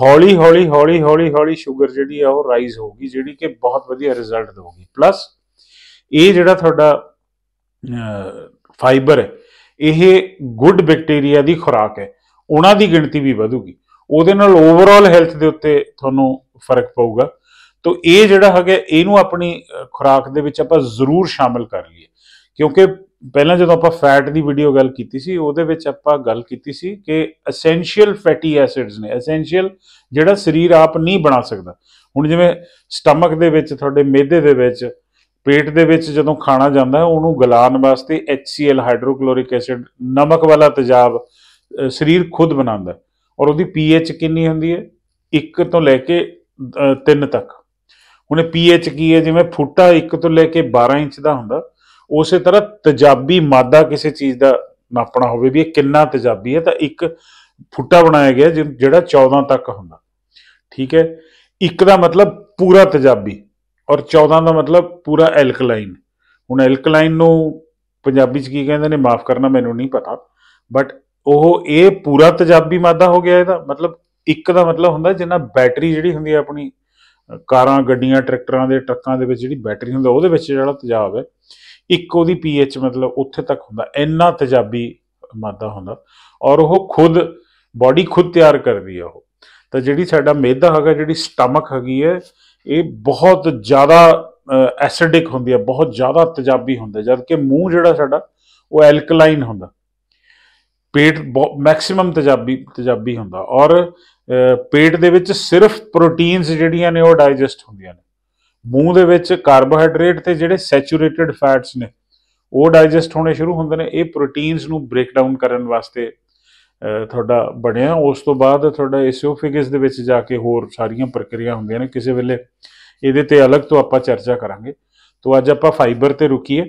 ਹੌਲੀ ਹੌਲੀ ਹੌਲੀ ਹੌਲੀ ਹੌਲੀ ਸ਼ੂਗਰ ਜਿਹੜੀ ਆ ਉਹ ਰਾਈਜ਼ ਹੋਊਗੀ ਜਿਹੜੀ ਕਿ ਬਹੁਤ ਵਧੀਆ ਰਿਜ਼ਲਟ ਦੇਊਗੀ ਪਲੱਸ ਇਹ ਜਿਹੜਾ ਤੁਹਾਡਾ ਫਾਈਬਰ ਇਹ ਗੁੱਡ ਬੈਕਟੀਰੀਆ ਦੀ ਖੁਰਾਕ ਹੈ ਉਹਨਾਂ ਦੀ ਗਿਣਤੀ ਵੀ ਵਧੂਗੀ ਉਹਦੇ ਨਾਲ ਓਵਰਆਲ ਹੈਲਥ ਦੇ ਉੱਤੇ ਤੁਹਾਨੂੰ ਫਰਕ ਪਊਗਾ ਤੋਂ ਇਹ ਜਿਹੜਾ ਹੈਗਾ ਇਹਨੂੰ ਆਪਣੀ ਖੁਰਾਕ ਦੇ ਵਿੱਚ ਆਪਾਂ ਜ਼ਰੂਰ ਸ਼ਾਮਿਲ ਕਰ ਲਈਏ ਕਿਉਂਕਿ ਪਹਿਲਾਂ ਜਦੋਂ ਆਪਾਂ ਫੈਟ ਦੀ ਵੀਡੀਓ ਗੱਲ ਕੀਤੀ ਸੀ ਉਹਦੇ ਵਿੱਚ ਆਪਾਂ ਗੱਲ ਕੀਤੀ ਸੀ ਕਿ ਐਸੈਂਸ਼ੀਅਲ ਫੈਟੀ ਐਸਿਡਸ ਨੇ ਐਸੈਂਸ਼ੀਅਲ ਜਿਹੜਾ ਸਰੀਰ ਆਪ ਨਹੀਂ ਬਣਾ ਸਕਦਾ ਹੁਣ ਜਿਵੇਂ ਸਟਮਕ ਦੇ ਵਿੱਚ ਤੁਹਾਡੇ ਮਿਹਦੇ ਦੇ ਵਿੱਚ ਪੇਟ ਦੇ ਵਿੱਚ ਜਦੋਂ ਖਾਣਾ ਜਾਂਦਾ ਹੈ ਉਹਨੂੰ ਗਲਾਣ ਵਾਸਤੇ HCl ਹਾਈਡਰੋਕਲੋਰਿਕ ਐਸਿਡ ਨਮਕ ਵਾਲਾ ਤੇਜ਼ਾਬ ਸਰੀਰ ਖੁਦ ਬਣਾਉਂਦਾ ਔਰ ਉਹਦੀ pH ਕਿੰਨੀ ਹੁੰਦੀ ਹੈ 1 ਤੋਂ ਲੈ ਕੇ 3 ਤੱਕ ਹੁਣ ਪੀਐਚ ਕੀ ਹੈ ਜਿਵੇਂ ਫੁੱਟਾ 1 ਤੋਂ ਲੈ ਕੇ 12 ਇੰਚ ਦਾ ਹੁੰਦਾ ਉਸੇ ਤਰ੍ਹਾਂ ਤਜਾਬੀ ਮਾਦਾ ਕਿਸੇ ਚੀਜ਼ ਦਾ ਨਾਪਣਾ ਹੋਵੇ ਵੀ ਇਹ ਕਿੰਨਾ ਤਜਾਬੀ ਹੈ ਤਾਂ ਇੱਕ ਫੁੱਟਾ ਬਣਾਇਆ ਗਿਆ ਜਿਹੜਾ 14 ਤੱਕ ਹੁੰਦਾ ਠੀਕ ਹੈ ਇੱਕ ਦਾ ਮਤਲਬ ਪੂਰਾ ਤਜਾਬੀ ਔਰ 14 ਦਾ ਮਤਲਬ ਪੂਰਾ ਐਲਕਲਾਈਨ ਹੁਣ ਐਲਕਲਾਈਨ ਨੂੰ ਪੰਜਾਬੀ ਚ ਕੀ ਕਹਿੰਦੇ ਨੇ ਮਾਫ ਕਰਨਾ ਮੈਨੂੰ ਨਹੀਂ ਪਤਾ ਬਟ ਉਹ ਇਹ ਪੂਰਾ ਤਜਾਬੀ ਮਾਦਾ ਹੋ ਗਿਆ ਇਹਦਾ ਮਤਲਬ ਇੱਕ ਦਾ ਮਤਲਬ ਹੁੰਦਾ ਜਿੰਨਾ ਬੈਟਰੀ ਜਿਹੜੀ ਹੁੰਦੀ ਹੈ ਆਪਣੀ ਕਾਰਾਂ ਗੱਡੀਆਂ ਟਰੈਕਟਰਾਂ ਦੇ ਟਰੱਕਾਂ ਦੇ ਵਿੱਚ ਜਿਹੜੀ ਬੈਟਰੀ ਹੁੰਦਾ ਉਹਦੇ ਵਿੱਚ ਜਿਹੜਾ ਤੇਜ਼ਾਬ ਹੈ ਇੱਕ ਉਹਦੀ ਪੀਐਚ ਮਤਲਬ ਉੱਥੇ ਤੱਕ ਹੁੰਦਾ ਇੰਨਾ ਤੇਜ਼ਾਬੀ ਮਾਦਾ ਹੁੰਦਾ ਔਰ ਉਹ ਖੁਦ ਬਾਡੀ ਖੁਦ ਤਿਆਰ ਕਰਦੀ ਆ ਉਹ ਤਾਂ ਜਿਹੜੀ ਸਾਡਾ ਮੇਦਾ ਹੈਗਾ ਜਿਹੜੀ ਸਟਮਕ ਹੈਗੀ ਹੈ ਇਹ ਬਹੁਤ ਜ਼ਿਆਦਾ ਐਸਿਡਿਕ ਹੁੰਦੀ ਹੈ ਬਹੁਤ ਜ਼ਿਆਦਾ ਤੇਜ਼ਾਬੀ ਹੁੰਦਾ ਜਦ ਕਿ ਮੂੰਹ ਜਿਹੜਾ ਸਾਡਾ ਉਹ ਐਲਕਲਾਈਨ ਹੁੰਦਾ ਪੇਟ ਮੈਕਸਿਮਮ ਤੇਜ਼ਾਬੀ ਤੇਜ਼ਾਬੀ ਹੁੰਦਾ ਔਰ ਪੇਟ ਦੇ ਵਿੱਚ ਸਿਰਫ ਪ੍ਰੋਟੀਨਸ ਜਿਹੜੀਆਂ ਨੇ ਉਹ ਡਾਈਜੈਸਟ ਹੁੰਦੀਆਂ ਨੇ ਮੂੰਹ ਦੇ ਵਿੱਚ ਕਾਰਬੋਹਾਈਡਰੇਟ ਤੇ ਜਿਹੜੇ ਸੈਚੂਰੇਟਿਡ ਫੈਟਸ ਨੇ ਉਹ ਡਾਈਜੈਸਟ ਹੋਣੇ ਸ਼ੁਰੂ ਹੁੰਦੇ ਨੇ ਇਹ ਪ੍ਰੋਟੀਨਸ ਨੂੰ ਬ੍ਰੇਕ ਡਾਊਨ ਕਰਨ ਵਾਸਤੇ ਤੁਹਾਡਾ ਬਣਿਆ ਉਸ ਤੋਂ ਬਾਅਦ ਤੁਹਾਡਾ ਐਸੋਫੈਗਸ ਦੇ ਵਿੱਚ ਜਾ ਕੇ ਹੋਰ ਸਾਰੀਆਂ ਪ੍ਰਕਿਰਿਆ ਹੁੰਦੀਆਂ ਨੇ ਕਿਸੇ ਵੇਲੇ ਇਹਦੇ ਤੇ ਅਲੱਗ ਤੋਂ ਆਪਾਂ ਚਰਚਾ ਕਰਾਂਗੇ ਤੋਂ ਅੱਜ ਆਪਾਂ ਫਾਈਬਰ ਤੇ ਰੁਕੀਏ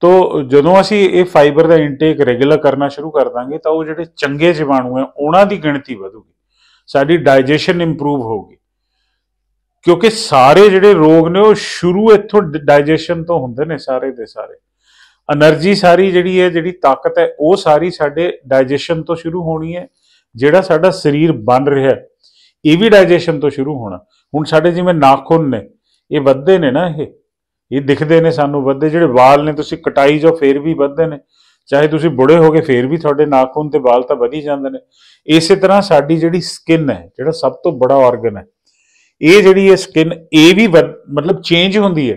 ਤੋ ਜਦੋਂ ਅਸੀਂ ਇਹ ਫਾਈਬਰ ਦਾ ਇਨਟੇਕ ਰੈਗੂਲਰ ਕਰਨਾ ਸ਼ੁਰੂ ਕਰ ਦਾਂਗੇ ਤਾਂ ਉਹ ਜਿਹੜੇ ਚੰਗੇ ਜੀਵਾਣੂ ਹੈ ਉਹਨਾਂ ਦੀ ਗਿਣਤੀ ਵਧੂਗੀ ਸਾਡੀ ਡਾਈਜੈਸ਼ਨ ਇੰਪਰੂਵ ਹੋਊਗੀ ਕਿਉਂਕਿ ਸਾਰੇ ਜਿਹੜੇ ਰੋਗ ਨੇ ਉਹ ਸ਼ੁਰੂ ਇੱਥੋਂ ਡਾਈਜੈਸ਼ਨ ਤੋਂ ਹੁੰਦੇ ਨੇ ਸਾਰੇ ਦੇ ਸਾਰੇ એનર્ਜੀ ਸਾਰੀ ਜਿਹੜੀ ਹੈ ਜਿਹੜੀ ਤਾਕਤ ਹੈ ਉਹ ਸਾਰੀ ਸਾਡੇ ਡਾਈਜੈਸ਼ਨ ਤੋਂ ਸ਼ੁਰੂ ਹੋਣੀ ਹੈ ਜਿਹੜਾ ਸਾਡਾ ਸਰੀਰ ਬਣ ਰਿਹਾ ਹੈ ਇਹ ਵੀ ਡਾਈਜੈਸ਼ਨ ਤੋਂ ਸ਼ੁਰੂ ਹੋਣਾ ਹੁਣ ਸਾਡੇ ਜਿਵੇਂ ਨਾਖੂਨ ਨੇ ਇਹ ਵੱਧਦੇ ਨੇ ਨਾ ਇਹ ਇਹ ਦਿਖਦੇ ਨੇ ਸਾਨੂੰ ਵੱਧਦੇ ਜਿਹੜੇ ਵਾਲ ਨੇ ਤੁਸੀਂ ਕਟਾਈ ਜੋ ਫੇਰ ਵੀ ਵੱਧਦੇ ਨੇ ਚਾਹੇ ਤੁਸੀਂ ਬੁੜੇ ਹੋ ਗਏ ਫੇਰ ਵੀ ਤੁਹਾਡੇ ਨਾਖੂਨ ਤੇ ਵਾਲ ਤਾਂ ਵਧੀ ਜਾਂਦੇ ਨੇ ਇਸੇ ਤਰ੍ਹਾਂ ਸਾਡੀ ਜਿਹੜੀ ਸਕਿਨ ਹੈ ਜਿਹੜਾ ਸਭ ਤੋਂ ਬੜਾ ਆਰਗਨ ਹੈ ਇਹ ਜਿਹੜੀ ਇਹ ਸਕਿਨ ਇਹ ਵੀ ਮਤਲਬ ਚੇਂਜ ਹੁੰਦੀ ਹੈ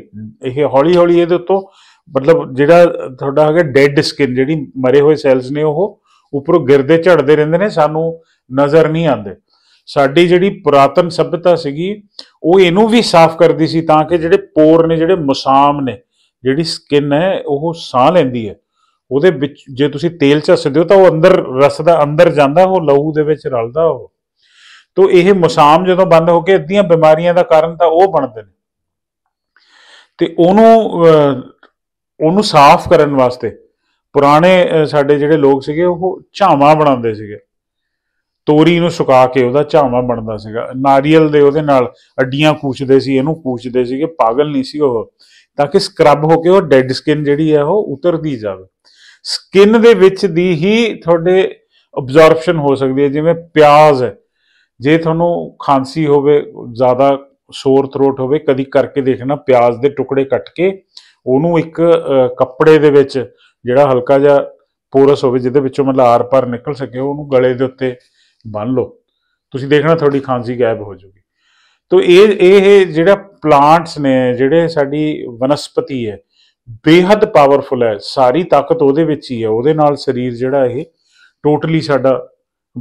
ਇਹ ਹੌਲੀ ਹੌਲੀ ਇਹਦੇ ਉੱਤੋਂ ਮਤਲਬ ਜਿਹੜਾ ਤੁਹਾਡਾ ਹੈਗਾ ਡੈਡ ਸਕਿਨ ਜਿਹੜੀ ਮਰੇ ਹੋਏ ਸੈਲਸ ਨੇ ਉਹ ਉੱਪਰੋਂ ਗਿਰਦੇ ਝੜਦੇ ਰਹਿੰਦੇ ਨੇ ਸਾਨੂੰ ਨਜ਼ਰ ਨਹੀਂ ਆਉਂਦੇ ਸਾਡੀ ਜਿਹੜੀ ਪੁਰਾਤਨ ਸਭਿਤਾ ਸੀਗੀ ਉਹ ਇਹਨੂੰ ਵੀ ਸਾਫ਼ ਕਰਦੀ ਸੀ ਤਾਂ ਕਿ ਜਿਹੜੇ ਪੋਰ ਨੇ ਜਿਹੜੇ ਮਸਾਮ ਨੇ ਜਿਹੜੀ ਸਕਿਨ ਹੈ ਉਹ ਸਾਹ ਲੈਂਦੀ ਹੈ ਉਹਦੇ ਵਿੱਚ ਜੇ ਤੁਸੀਂ ਤੇਲ ਝੱਸਦੇ ਹੋ ਤਾਂ ਉਹ ਅੰਦਰ ਰਸ ਦਾ ਅੰਦਰ ਜਾਂਦਾ ਉਹ ਲਹੂ ਦੇ ਵਿੱਚ ਰਲਦਾ ਉਹ ਤੋਂ ਇਹ ਮਸਾਮ ਜਦੋਂ ਬੰਦ ਹੋ ਕੇ ਇਦਾਂ ਬਿਮਾਰੀਆਂ ਦਾ ਕਾਰਨ ਤਾਂ ਉਹ ਬਣਦੇ ਨੇ ਤੇ ਉਹਨੂੰ ਉਹਨੂੰ ਸਾਫ਼ ਕਰਨ ਵਾਸਤੇ ਪੁਰਾਣੇ ਸਾਡੇ ਜਿਹੜੇ ਲੋਕ ਸੀਗੇ ਉਹ ਝਾਵਾ ਬਣਾਉਂਦੇ ਸੀਗੇ ਤੋਰੀ ਨੂੰ ਸੁਕਾ ਕੇ ਉਹਦਾ ਝਾਵਾ ਬਣਦਾ ਸੀਗਾ ਨਾਰੀਅਲ ਦੇ ਉਹਦੇ ਨਾਲ ਅੱਡੀਆਂ ਕੂਚਦੇ ਸੀ ਇਹਨੂੰ ਕੂਚਦੇ ਸੀਗੇ ਪਾਗਲ ਨਹੀਂ ਸੀ ਉਹ ਤਾਂ ਕਿ ਸਕਰਬ ਹੋ ਕੇ ਉਹ ਡੈਡ ਸਕਿਨ ਜਿਹੜੀ ਹੈ ਉਹ ਉਤਰਦੀ ਜਾਵੇ ਸਕਿਨ ਦੇ ਵਿੱਚ ਦੀ ਹੀ ਤੁਹਾਡੇ ਅਬਜ਼ਾਰਪਸ਼ਨ ਹੋ ਸਕਦੀ ਹੈ ਜਿਵੇਂ ਪਿਆਜ਼ ਹੈ ਜੇ ਤੁਹਾਨੂੰ ਖਾਂਸੀ ਹੋਵੇ ਜ਼ਿਆਦਾ ਸੋਰ ਥਰੋਟ ਹੋਵੇ ਕਦੀ ਕਰਕੇ ਦੇਖਣਾ ਪਿਆਜ਼ ਦੇ ਟੁਕੜੇ ਕੱਟ ਕੇ ਉਹਨੂੰ ਇੱਕ ਕੱਪੜੇ ਦੇ ਵਿੱਚ ਜਿਹੜਾ ਹਲਕਾ ਜਿਹਾ ਪੋਰਸ ਹੋਵੇ ਜਿਹਦੇ ਵਿੱਚੋਂ ਮਤਲਬ ਆਰ ਨਿਕਲ ਸਕੇ ਉਹਨੂੰ ਗਲੇ ਦੇ ਉੱਤੇ ਬੰਨ ਲਓ ਤੁਸੀਂ ਦੇਖਣਾ ਤੁਹਾਡੀ ਖਾਂਸੀ ਗਾਇਬ ਹੋ ਜਾਊਗੀ ਤੋ ਇਹ ਇਹ ਜਿਹੜਾ ਪਲਾਂਟਸ ਨੇ ਜਿਹੜੇ ਸਾਡੀ ਵਨਸਪਤੀ ਹੈ ਬੇहद ਪਾਵਰਫੁਲ ਹੈ ਸਾਰੀ ਤਾਕਤ ਉਹਦੇ ਵਿੱਚ ਹੀ ਹੈ ਉਹਦੇ ਨਾਲ ਸਰੀਰ ਜਿਹੜਾ ਇਹ ਟੋਟਲੀ ਸਾਡਾ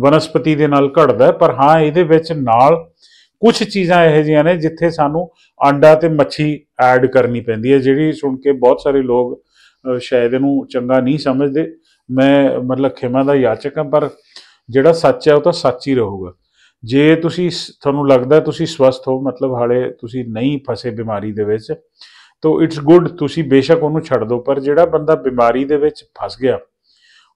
ਵਨਸਪਤੀ ਦੇ ਨਾਲ ਘੜਦਾ ਹੈ ਪਰ ਹਾਂ ਇਹਦੇ ਵਿੱਚ ਨਾਲ ਕੁਝ ਚੀਜ਼ਾਂ ਇਹੋ ਜਿਹੀਆਂ ਨੇ ਜਿੱਥੇ ਸਾਨੂੰ ਆਂਡਾ ਤੇ ਮੱਛੀ ਐਡ ਕਰਨੀ ਪੈਂਦੀ ਹੈ ਜਿਹੜੀ ਸੁਣ ਕੇ ਬਹੁਤ ਸਾਰੇ ਲੋਕ ਸ਼ਾਇਦ ਇਹਨੂੰ ਚੰਗਾ ਨਹੀਂ ਸਮਝਦੇ ਮੈਂ ਮਤਲਬ ਖਿਮਾ ਦਾ ਯਾਚਕ ਹਾਂ ਪਰ ਜਿਹੜਾ ਸੱਚ ਹੈ ਉਹ ਤਾਂ ਸੱਚ ਹੀ ਰਹੂਗਾ ਜੇ ਤੁਸੀਂ ਤੁਹਾਨੂੰ ਲੱਗਦਾ ਤੁਸੀਂ ਸਵਸਥ ਹੋ ਮਤਲਬ ਹਾਲੇ ਤੁਸੀਂ ਨਹੀਂ ਫਸੇ ਬਿਮਾਰੀ ਦੇ ਵਿੱਚ ਤਾਂ ਇਟਸ ਗੁੱਡ ਤੁਸੀਂ ਬੇਸ਼ੱਕ ਉਹਨੂੰ ਛੱਡ ਦਿਓ ਪਰ ਜਿਹੜਾ ਬੰਦਾ ਬਿਮਾਰੀ ਦੇ ਵਿੱਚ ਫਸ ਗਿਆ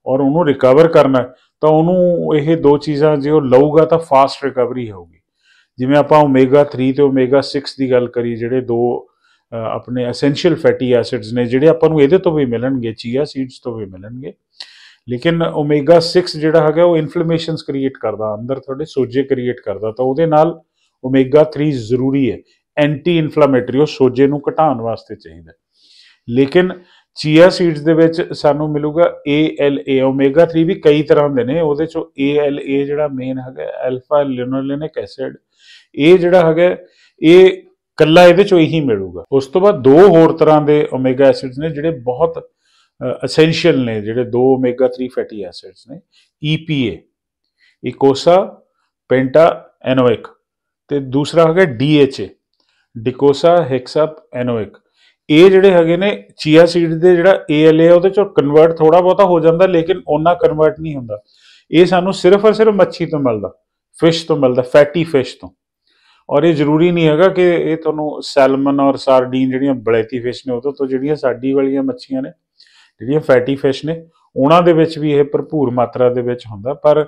ਔਰ ਉਹਨੂੰ ਰਿਕਵਰ ਕਰਨਾ ਤਾਂ ਉਹਨੂੰ ਇਹ ਦੋ ਚੀਜ਼ਾਂ ਜੇ ਉਹ ਲਊਗਾ ਤਾਂ ਫਾਸਟ ਰਿਕਵਰੀ ਹੋਊਗੀ ਜਿਵੇਂ ਆਪਾਂ ਓਮੇਗਾ 3 ਤੇ ਓਮੇਗਾ 6 ਦੀ ਗੱਲ ਕਰੀ ਜਿਹੜੇ ਦੋ ਆਪਣੇ ਐਸੈਂਸ਼ੀਅਲ ਫੈਟੀ ਐਸਿਡਸ ਨੇ ਜਿਹੜੇ ਆਪਾਂ ਨੂੰ ਇਹਦੇ ਤੋਂ ਵੀ ਮਿਲਣਗੇ ਚੀਆ ਸੀਡਸ ਤੋਂ ਵੀ ਮਿਲਣਗੇ ਲੇਕਿਨ ਓਮੇਗਾ 6 ਜਿਹੜਾ ਹੈਗਾ ਉਹ ਇਨਫਲੇਮੇਸ਼ਨਸ ਕ੍ਰੀਏਟ ਕਰਦਾ ਅੰਦਰ ਤੁਹਾਡੇ ਸੋਜੇ ਕ੍ਰੀਏਟ ਕਰਦਾ ਤਾਂ ਉਹਦੇ ਨਾਲ ਓਮੇਗਾ 3 ਜ਼ਰੂਰੀ ਹੈ ਐਂਟੀ ਇਨਫਲੇਮੇਟਰੀ ਉਹ ਸੋਜੇ ਨੂੰ ਘਟਾਉਣ ਵਾਸਤੇ ਚਾਹੀਦਾ ਲੇਕਿਨ ਚੀਆ ਸੀਡਸ ਦੇ ਵਿੱਚ ਸਾਨੂੰ ਮਿਲੂਗਾ ALA ਓਮੇਗਾ 3 ਵੀ ਕਈ ਤਰ੍ਹਾਂ ਦੇ ਨੇ ਉਹਦੇ ਚੋਂ ALA ਜਿਹੜਾ ਮੇਨ ਹੈਗਾ ਐਲਫਾ ਲਿਨੋਲੇਨਿਕ ਐਸਿਡ ਇਹ ਜਿਹੜਾ ਹੈਗਾ ਇਹ ਕੱਲਾ ਇਹਦੇ ਚੋਂ ਹੀ ਮਿਲੂਗਾ ਉਸ ਤੋਂ ਬਾਅਦ ਦੋ ਹੋਰ ਤਰ੍ਹਾਂ ਦੇ ਓਮੇਗਾ ਐਸਿਡਸ ਨੇ ਜਿਹੜੇ ਬਹੁਤ ਅਸੈਂਸ਼ੀਅਲ ਨੇ ਜਿਹੜੇ 2 ਓਮੇਗਾ 3 ਫੈਟੀ ਐਸਿਡਸ ਨੇ EPA ਇਕੋਸਾ ਪੈਂਟਾ ਐਨੋਇਕ ਤੇ ਦੂਸਰਾ ਹੈਗਾ DHA ਡਿਕੋਸਾ ਹੈਕਸਾ ਐਨੋਇਕ ਇਹ ਜਿਹੜੇ ਹੈਗੇ ਨੇ ਚੀਆ ਸੀਡ ਦੇ ਜਿਹੜਾ ALA ਉਹਦੇ ਚੋਂ ਕਨਵਰਟ ਥੋੜਾ ਬਹੁਤਾ ਹੋ ਜਾਂਦਾ ਲੇਕਿਨ ਉਹਨਾਂ ਕਨਵਰਟ ਨਹੀਂ ਹੁੰਦਾ ਇਹ ਸਾਨੂੰ ਸਿਰਫ ਔਰ ਸਿਰਫ ਮੱਛੀ ਤੋਂ ਮਿਲਦਾ ਫਿਸ਼ ਤੋਂ ਮਿਲਦਾ ਫੈਟੀ ਫਿਸ਼ ਤੋਂ ਔਰ ਇਹ ਜ਼ਰੂਰੀ ਨਹੀਂ ਹੈਗਾ ਕਿ ਇਹ ਤੁਹਾਨੂੰ ਸੈਲਮਨ ਔਰ ਸਾਰਡੀਨ ਜਿਹੜੀਆਂ ਬਲੈਤੀ ਫਿਸ਼ ਨੇ ਉਹ ਤੋਂ ਜਿਹੜੀਆਂ ਸਾਡੀ ਵਾਲੀਆਂ ਮੱਛੀਆਂ ਨੇ ਜਿਹੜੀਆਂ ਫੈਟੀ ਫਿਸ਼ ਨੇ ਉਹਨਾਂ ਦੇ ਵਿੱਚ ਵੀ ਇਹ ਭਰਪੂਰ ਮਾਤਰਾ ਦੇ ਵਿੱਚ ਹੁੰਦਾ ਪਰ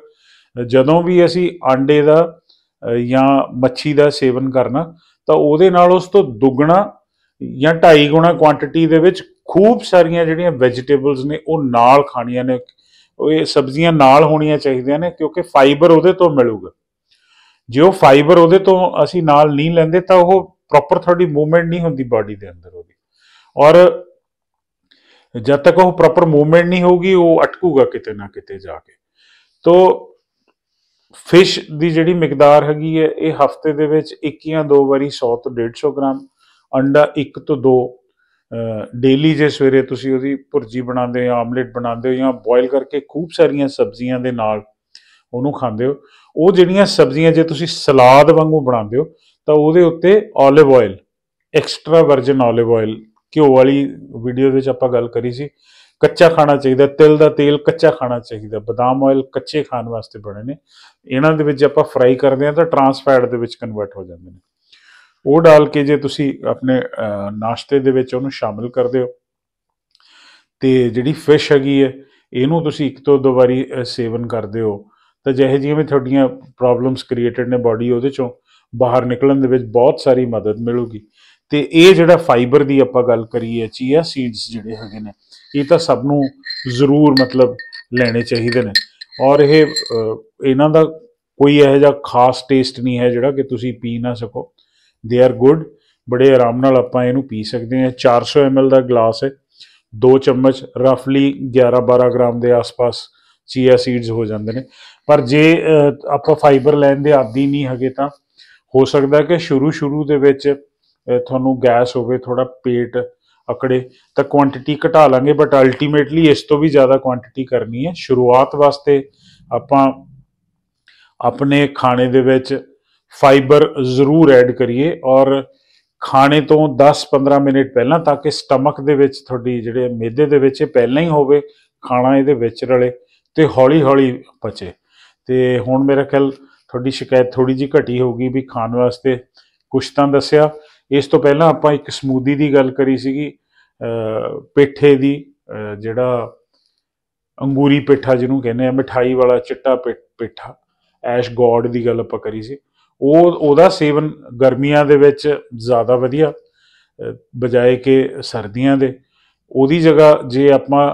ਜਦੋਂ ਵੀ ਅਸੀਂ ਆਂਡੇ ਦਾ ਜਾਂ ਮੱਛੀ ਦਾ ਸੇਵਨ ਕਰਨਾ ਤਾਂ ਉਹਦੇ ਨਾਲ ਉਸ ਤੋਂ ਦੁੱਗਣਾ ਜਾਂ ਢਾਈ ਗੁਣਾ ਕੁਆਂਟੀਟੀ ਦੇ ਵਿੱਚ ਖੂਬ ਸਾਰੀਆਂ ਜਿਹੜੀਆਂ ਵੈਜੀਟੇਬਲਸ ਨੇ ਉਹ ਨਾਲ ਖਾਣੀਆਂ ਨੇ ਉਹ ਇਹ ਸਬਜ਼ੀਆਂ ਨਾਲ ਹੋਣੀਆਂ ਚਾਹੀਦੀਆਂ ਨੇ ਕਿਉਂਕਿ ਫਾਈਬਰ ਉਹਦੇ ਤੋਂ ਮਿਲੂਗਾ ਜੇ ਉਹ ਫਾਈਬਰ ਉਹਦੇ ਤੋਂ ਅਸੀਂ ਨਾਲ ਨਹੀਂ ਲੈਂਦੇ ਤਾਂ ਉਹ ਪ੍ਰੋਪਰ ਤੁਹਾਡੀ ਮੂਵਮੈਂਟ ਨਹੀਂ ਹੁੰਦੀ ਬਾਡੀ ਦੇ ਅੰਦਰ ਉਹਦੀ ਔਰ ਜਦ ਤੱਕ ਉਹ ਪ੍ਰੋਪਰ ਮੂਵਮੈਂਟ ਨਹੀਂ ਹੋਊਗੀ ਉਹ ਅਟਕੂਗਾ ਕਿਤੇ ਨਾ ਕਿਤੇ ਜਾ ਕੇ ਤੋਂ ਫਿਸ਼ ਦੀ ਜਿਹੜੀ ਮਿਕਦਾਰ ਹੈਗੀ ਹੈ ਇਹ ਹਫਤੇ ਦੇ ਵਿੱਚ ਇੱਕ ਜਾਂ ਦੋ ਵਾਰੀ 100 ਤੋਂ 150 ਗ੍ਰਾਮ ਅੰਡਾ 1 ਤੋਂ 2 ਡੇਲੀ ਜੇ ਸਵੇਰੇ ਤੁਸੀਂ ਉਹਦੀ ਭੁਰਜੀ ਬਣਾਉਂਦੇ ਹੋ ਆਮਲੇਟ ਬਣਾਉਂਦੇ ਹੋ ਜਾਂ ਬੋਇਲ ਕਰਕੇ ਖੂਬ ਸਾਰੀਆਂ ਸਬਜ਼ੀਆਂ ਦੇ ਨਾਲ ਉਹਨੂੰ ਖਾਂਦੇ ਹੋ ਉਹ ਜਿਹੜੀਆਂ ਸਬਜ਼ੀਆਂ ਜੇ ਤੁਸੀਂ ਸਲਾਦ ਵਾਂਗੂ ਬਣਾਉਂਦੇ ਹੋ ਤਾਂ ਉਹਦੇ ਉੱਤੇ olive oil extra virgin olive oil ਘਿਓ ਵਾਲੀ ਵੀਡੀਓ ਵਿੱਚ ਆਪਾਂ ਗੱਲ ਕਰੀ ਸੀ ਕੱਚਾ ਖਾਣਾ ਚਾਹੀਦਾ ਤਿਲ ਦਾ ਤੇਲ ਕੱਚਾ ਖਾਣਾ ਚਾਹੀਦਾ ਬਦਾਮ ਆਇਲ ਕੱਚੇ ਖਾਣ ਵਾਸਤੇ ਬਣੇ ਨੇ ਇਹਨਾਂ ਦੇ ਵਿੱਚ ਆਪਾਂ ਫਰਾਈ ਕਰਦੇ ਆ ਤਾਂ ਟ੍ਰਾਂਸ ਫੈਟ ਦੇ ਵਿੱਚ ਕਨਵਰਟ ਹੋ ਜਾਂਦੇ ਨੇ ਉਹ ਡਾਲ ਕੇ ਜੇ ਤੁਸੀਂ ਆਪਣੇ ਨਾਸ਼ਤੇ ਦੇ ਵਿੱਚ ਉਹਨੂੰ ਸ਼ਾਮਿਲ ਕਰਦੇ ਹੋ ਤੇ ਜਿਹੜੀ ਫਿਸ਼ ਹੈਗੀ ਹੈ ਇਹਨੂੰ ਤੁਸੀਂ ਇੱਕ ਤੋਂ ਦੋ ਵਾਰੀ ਸੇਵਨ ਕਰਦੇ ਹੋ ਤਾਂ ਜਿਹੇ ਜਿਵੇਂ ਤੁਹਾਡੀਆਂ ਪ੍ਰੋਬਲਮਸ ਕ੍ਰੀਏਟਡ ਨੇ ਬਾਡੀ ਉਹਦੇ ਚੋਂ ਬਾਹਰ ਨਿਕਲਣ ਦੇ ਵਿੱਚ ਬਹੁਤ ਸਾਰੀ ਮਦਦ ਮਿਲੂਗੀ ਤੇ ਇਹ ਜਿਹੜਾ ਫਾਈਬਰ ਦੀ ਆਪਾਂ ਗੱਲ ਕਰੀਏ ਚੀਆ ਸੀਡਸ ਜਿਹੜੇ ਹੈਗੇ ਨੇ ਇਹ ਤਾਂ ਸਭ ਨੂੰ ਜ਼ਰੂਰ ਮਤਲਬ ਲੈਣੇ ਚਾਹੀਦੇ ਨੇ ਔਰ ਇਹ ਇਹਨਾਂ ਦਾ ਕੋਈ ਇਹੋ ਜਿਹਾ ਖਾਸ ਟੇਸਟ ਨਹੀਂ ਹੈ ਜਿਹੜਾ ਕਿ ਤੁਸੀਂ ਪੀ ਨਾ ਸਕੋ ਦੇ ਆਰ ਗੁੱਡ ਬੜੇ ਆਰਾਮ ਨਾਲ ਆਪਾਂ ਇਹਨੂੰ ਪੀ ਸਕਦੇ ਹਾਂ 400 ml ਦਾ ਗਲਾਸ ਹੈ 2 ਚਮਚ ਰਫਲੀ 11-12 ਗ੍ਰਾਮ ਦੇ ਆਸ-ਪਾਸ ਚੀਆ ਸੀਡਸ ਹੋ ਜਾਂਦੇ ਨੇ ਪਰ ਜੇ ਆਪਾਂ ਫਾਈਬਰ ਲੈਣ ਦੇ ਆਦੀ ਨਹੀਂ ਹੈਗੇ ਤਾਂ ਹੋ ਸਕਦਾ ਕਿ ਸ਼ੁਰੂ ਸ਼ੁਰੂ ਦੇ ਵਿੱਚ ਤੁਹਾਨੂੰ ਗੈਸ ਹੋਵੇ ਥੋੜਾ ਪੇਟ ਅਕੜੇ ਤਾਂ ਕੁਆਂਟੀਟੀ ਘਟਾ ਲਾਂਗੇ ਬਟ ਅਲਟੀਮੇਟਲੀ ਇਸ ਤੋਂ ਵੀ ਜ਼ਿਆਦਾ ਕੁਆਂਟੀਟੀ ਕਰਨੀ ਹੈ ਸ਼ੁਰੂਆਤ ਵਾਸਤੇ ਆਪਾਂ ਆਪਣੇ ਖਾਣੇ ਦੇ ਵਿੱਚ ਫਾਈਬਰ ਜ਼ਰੂਰ ਐਡ ਕਰੀਏ ਔਰ ਖਾਣੇ ਤੋਂ 10-15 ਮਿੰਟ ਪਹਿਲਾਂ ਤਾਂ ਕਿ ਸਟਮਕ ਦੇ ਵਿੱਚ ਤੁਹਾਡੀ ਜਿਹੜੇ ਮੇਦੇ ਦੇ ਵਿੱਚ ਪਹਿਲਾਂ ਹੀ ਹੋਵੇ ਖਾਣਾ ਇਹਦੇ ਵਿੱਚ ਰਲੇ ਤੇ ਹੌਲੀ-ਹੌਲੀ ਪਚੇ ਤੇ ਹੁਣ ਮੇਰਾ ਖਿਆਲ ਤੁਹਾਡੀ ਸ਼ਿਕਾਇਤ ਥੋੜੀ ਜੀ ਘਟੀ ਹੋਊਗੀ ਵੀ ਖਾਣ ਵਾਸਤੇ ਕੁਛ ਤਾਂ ਦੱਸਿਆ ਇਸ ਤੋਂ ਪਹਿਲਾਂ ਆਪਾਂ ਇੱਕ ਸਮੂਦੀ ਦੀ ਗੱਲ ਕਰੀ ਸੀਗੀ ਪੇਠੇ ਦੀ ਜਿਹੜਾ ਅੰਗੂਰੀ ਪੇਠਾ ਜਿਹਨੂੰ ਕਹਿੰਦੇ ਆ ਮਠਾਈ ਵਾਲਾ ਚਿੱਟਾ ਪੇਠਾ ਐਸ਼ ਗੋਡ ਦੀ ਗੱਲ ਆਪਾਂ ਕਰੀ ਸੀ ਉਹ ਉਹਦਾ ਸੇਵਨ ਗਰਮੀਆਂ ਦੇ ਵਿੱਚ ਜ਼ਿਆਦਾ ਵਧੀਆ ਬਜਾਏ ਕਿ ਸਰਦੀਆਂ ਦੇ ਉਹਦੀ ਜਗ੍ਹਾ ਜੇ ਆਪਾਂ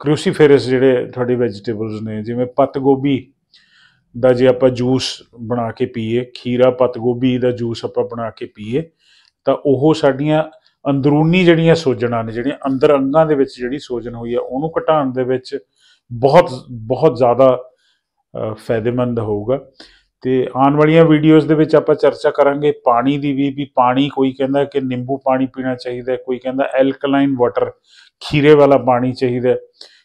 ਕ੍ਰੂਸੀਫੇਰਸ ਜਿਹੜੇ ਤੁਹਾਡੇ ਵੈਜੀਟੇਬਲਸ ਨੇ ਜਿਵੇਂ ਪੱਤ ਗੋਭੀ ਦਾ ਜੇ ਆਪਾਂ ਜੂਸ ਬਣਾ ਕੇ ਪੀਏ ਖੀਰਾ ਪੱਤ ਗੋਭੀ ਦਾ ਜੂਸ ਆਪਾਂ ਬਣਾ ਕੇ ਪੀਏ ਤਾਂ ਉਹ ਸਾਡੀਆਂ ਅੰਦਰੂਨੀ ਜਿਹੜੀਆਂ ਸੋਜਣਾ ਨੇ ਜਿਹੜੀਆਂ ਅੰਦਰ ਅੰਗਾਂ ਦੇ ਵਿੱਚ ਜਿਹੜੀ ਸੋਜਣ ਹੋਈ ਹੈ ਉਹਨੂੰ ਘਟਾਉਣ ਦੇ ਵਿੱਚ ਬਹੁਤ ਬਹੁਤ ਜ਼ਿਆਦਾ ਫਾਇਦੇਮੰਦ ਹੋਊਗਾ ਤੇ ਆਉਣ ਵਾਲੀਆਂ ਵੀਡੀਓਜ਼ ਦੇ ਵਿੱਚ ਆਪਾਂ ਚਰਚਾ ਕਰਾਂਗੇ ਪਾਣੀ ਦੀ ਵੀ ਵੀ ਪਾਣੀ ਕੋਈ ਕਹਿੰਦਾ ਕਿ ਨਿੰਬੂ ਪਾਣੀ ਪੀਣਾ ਚਾਹੀਦਾ ਕੋਈ ਕਹਿੰਦਾ ਐਲਕਲਾਈਨ ਵਾਟਰ ਖੀਰੇ ਵਾਲਾ ਪਾਣੀ ਚਾਹੀਦਾ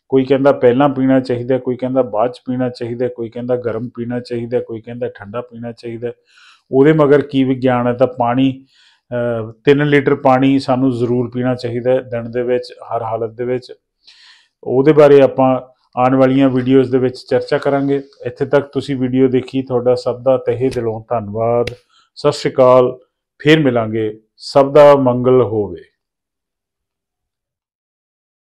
ਕੋਈ ਕਹਿੰਦਾ ਪਹਿਲਾਂ ਪੀਣਾ ਚਾਹੀਦਾ ਕੋਈ ਕਹਿੰਦਾ ਬਾਅਦ ਚ ਪੀਣਾ ਚਾਹੀਦਾ ਕੋਈ ਕਹਿੰਦਾ ਗਰਮ ਪੀਣਾ ਚਾਹੀਦਾ ਕੋਈ ਕਹਿੰਦਾ ਠੰਡਾ ਪੀਣਾ ਚਾਹੀਦਾ ਉਹਦੇ ਮਗਰ ਕੀ ਵਿਗਿਆਨ ਹੈ ਤਾਂ ਪਾਣੀ 3 ਲੀਟਰ ਪਾਣੀ ਸਾਨੂੰ ਜ਼ਰੂਰ ਪੀਣਾ ਚਾਹੀਦਾ ਦਿਨ ਦੇ ਵਿੱਚ ਹਰ ਹਾਲਤ ਦੇ ਵਿੱਚ ਉਹਦੇ ਬਾਰੇ ਆਪਾਂ ਆਉਣ ਵਾਲੀਆਂ ਵੀਡੀਓਜ਼ ਦੇ ਵਿੱਚ ਚਰਚਾ ਕਰਾਂਗੇ ਇੱਥੇ ਤੱਕ ਤੁਸੀਂ ਵੀਡੀਓ ਦੇਖੀ ਤੁਹਾਡਾ ਸਭ ਦਾ ਤਹਿ ਦਿਲੋਂ ਧੰਨਵਾਦ ਸਤਿ ਸ਼੍ਰੀ ਅਕਾਲ ਫੇਰ ਮਿਲਾਂਗੇ ਸਭ ਦਾ ਮੰਗਲ ਹੋਵੇ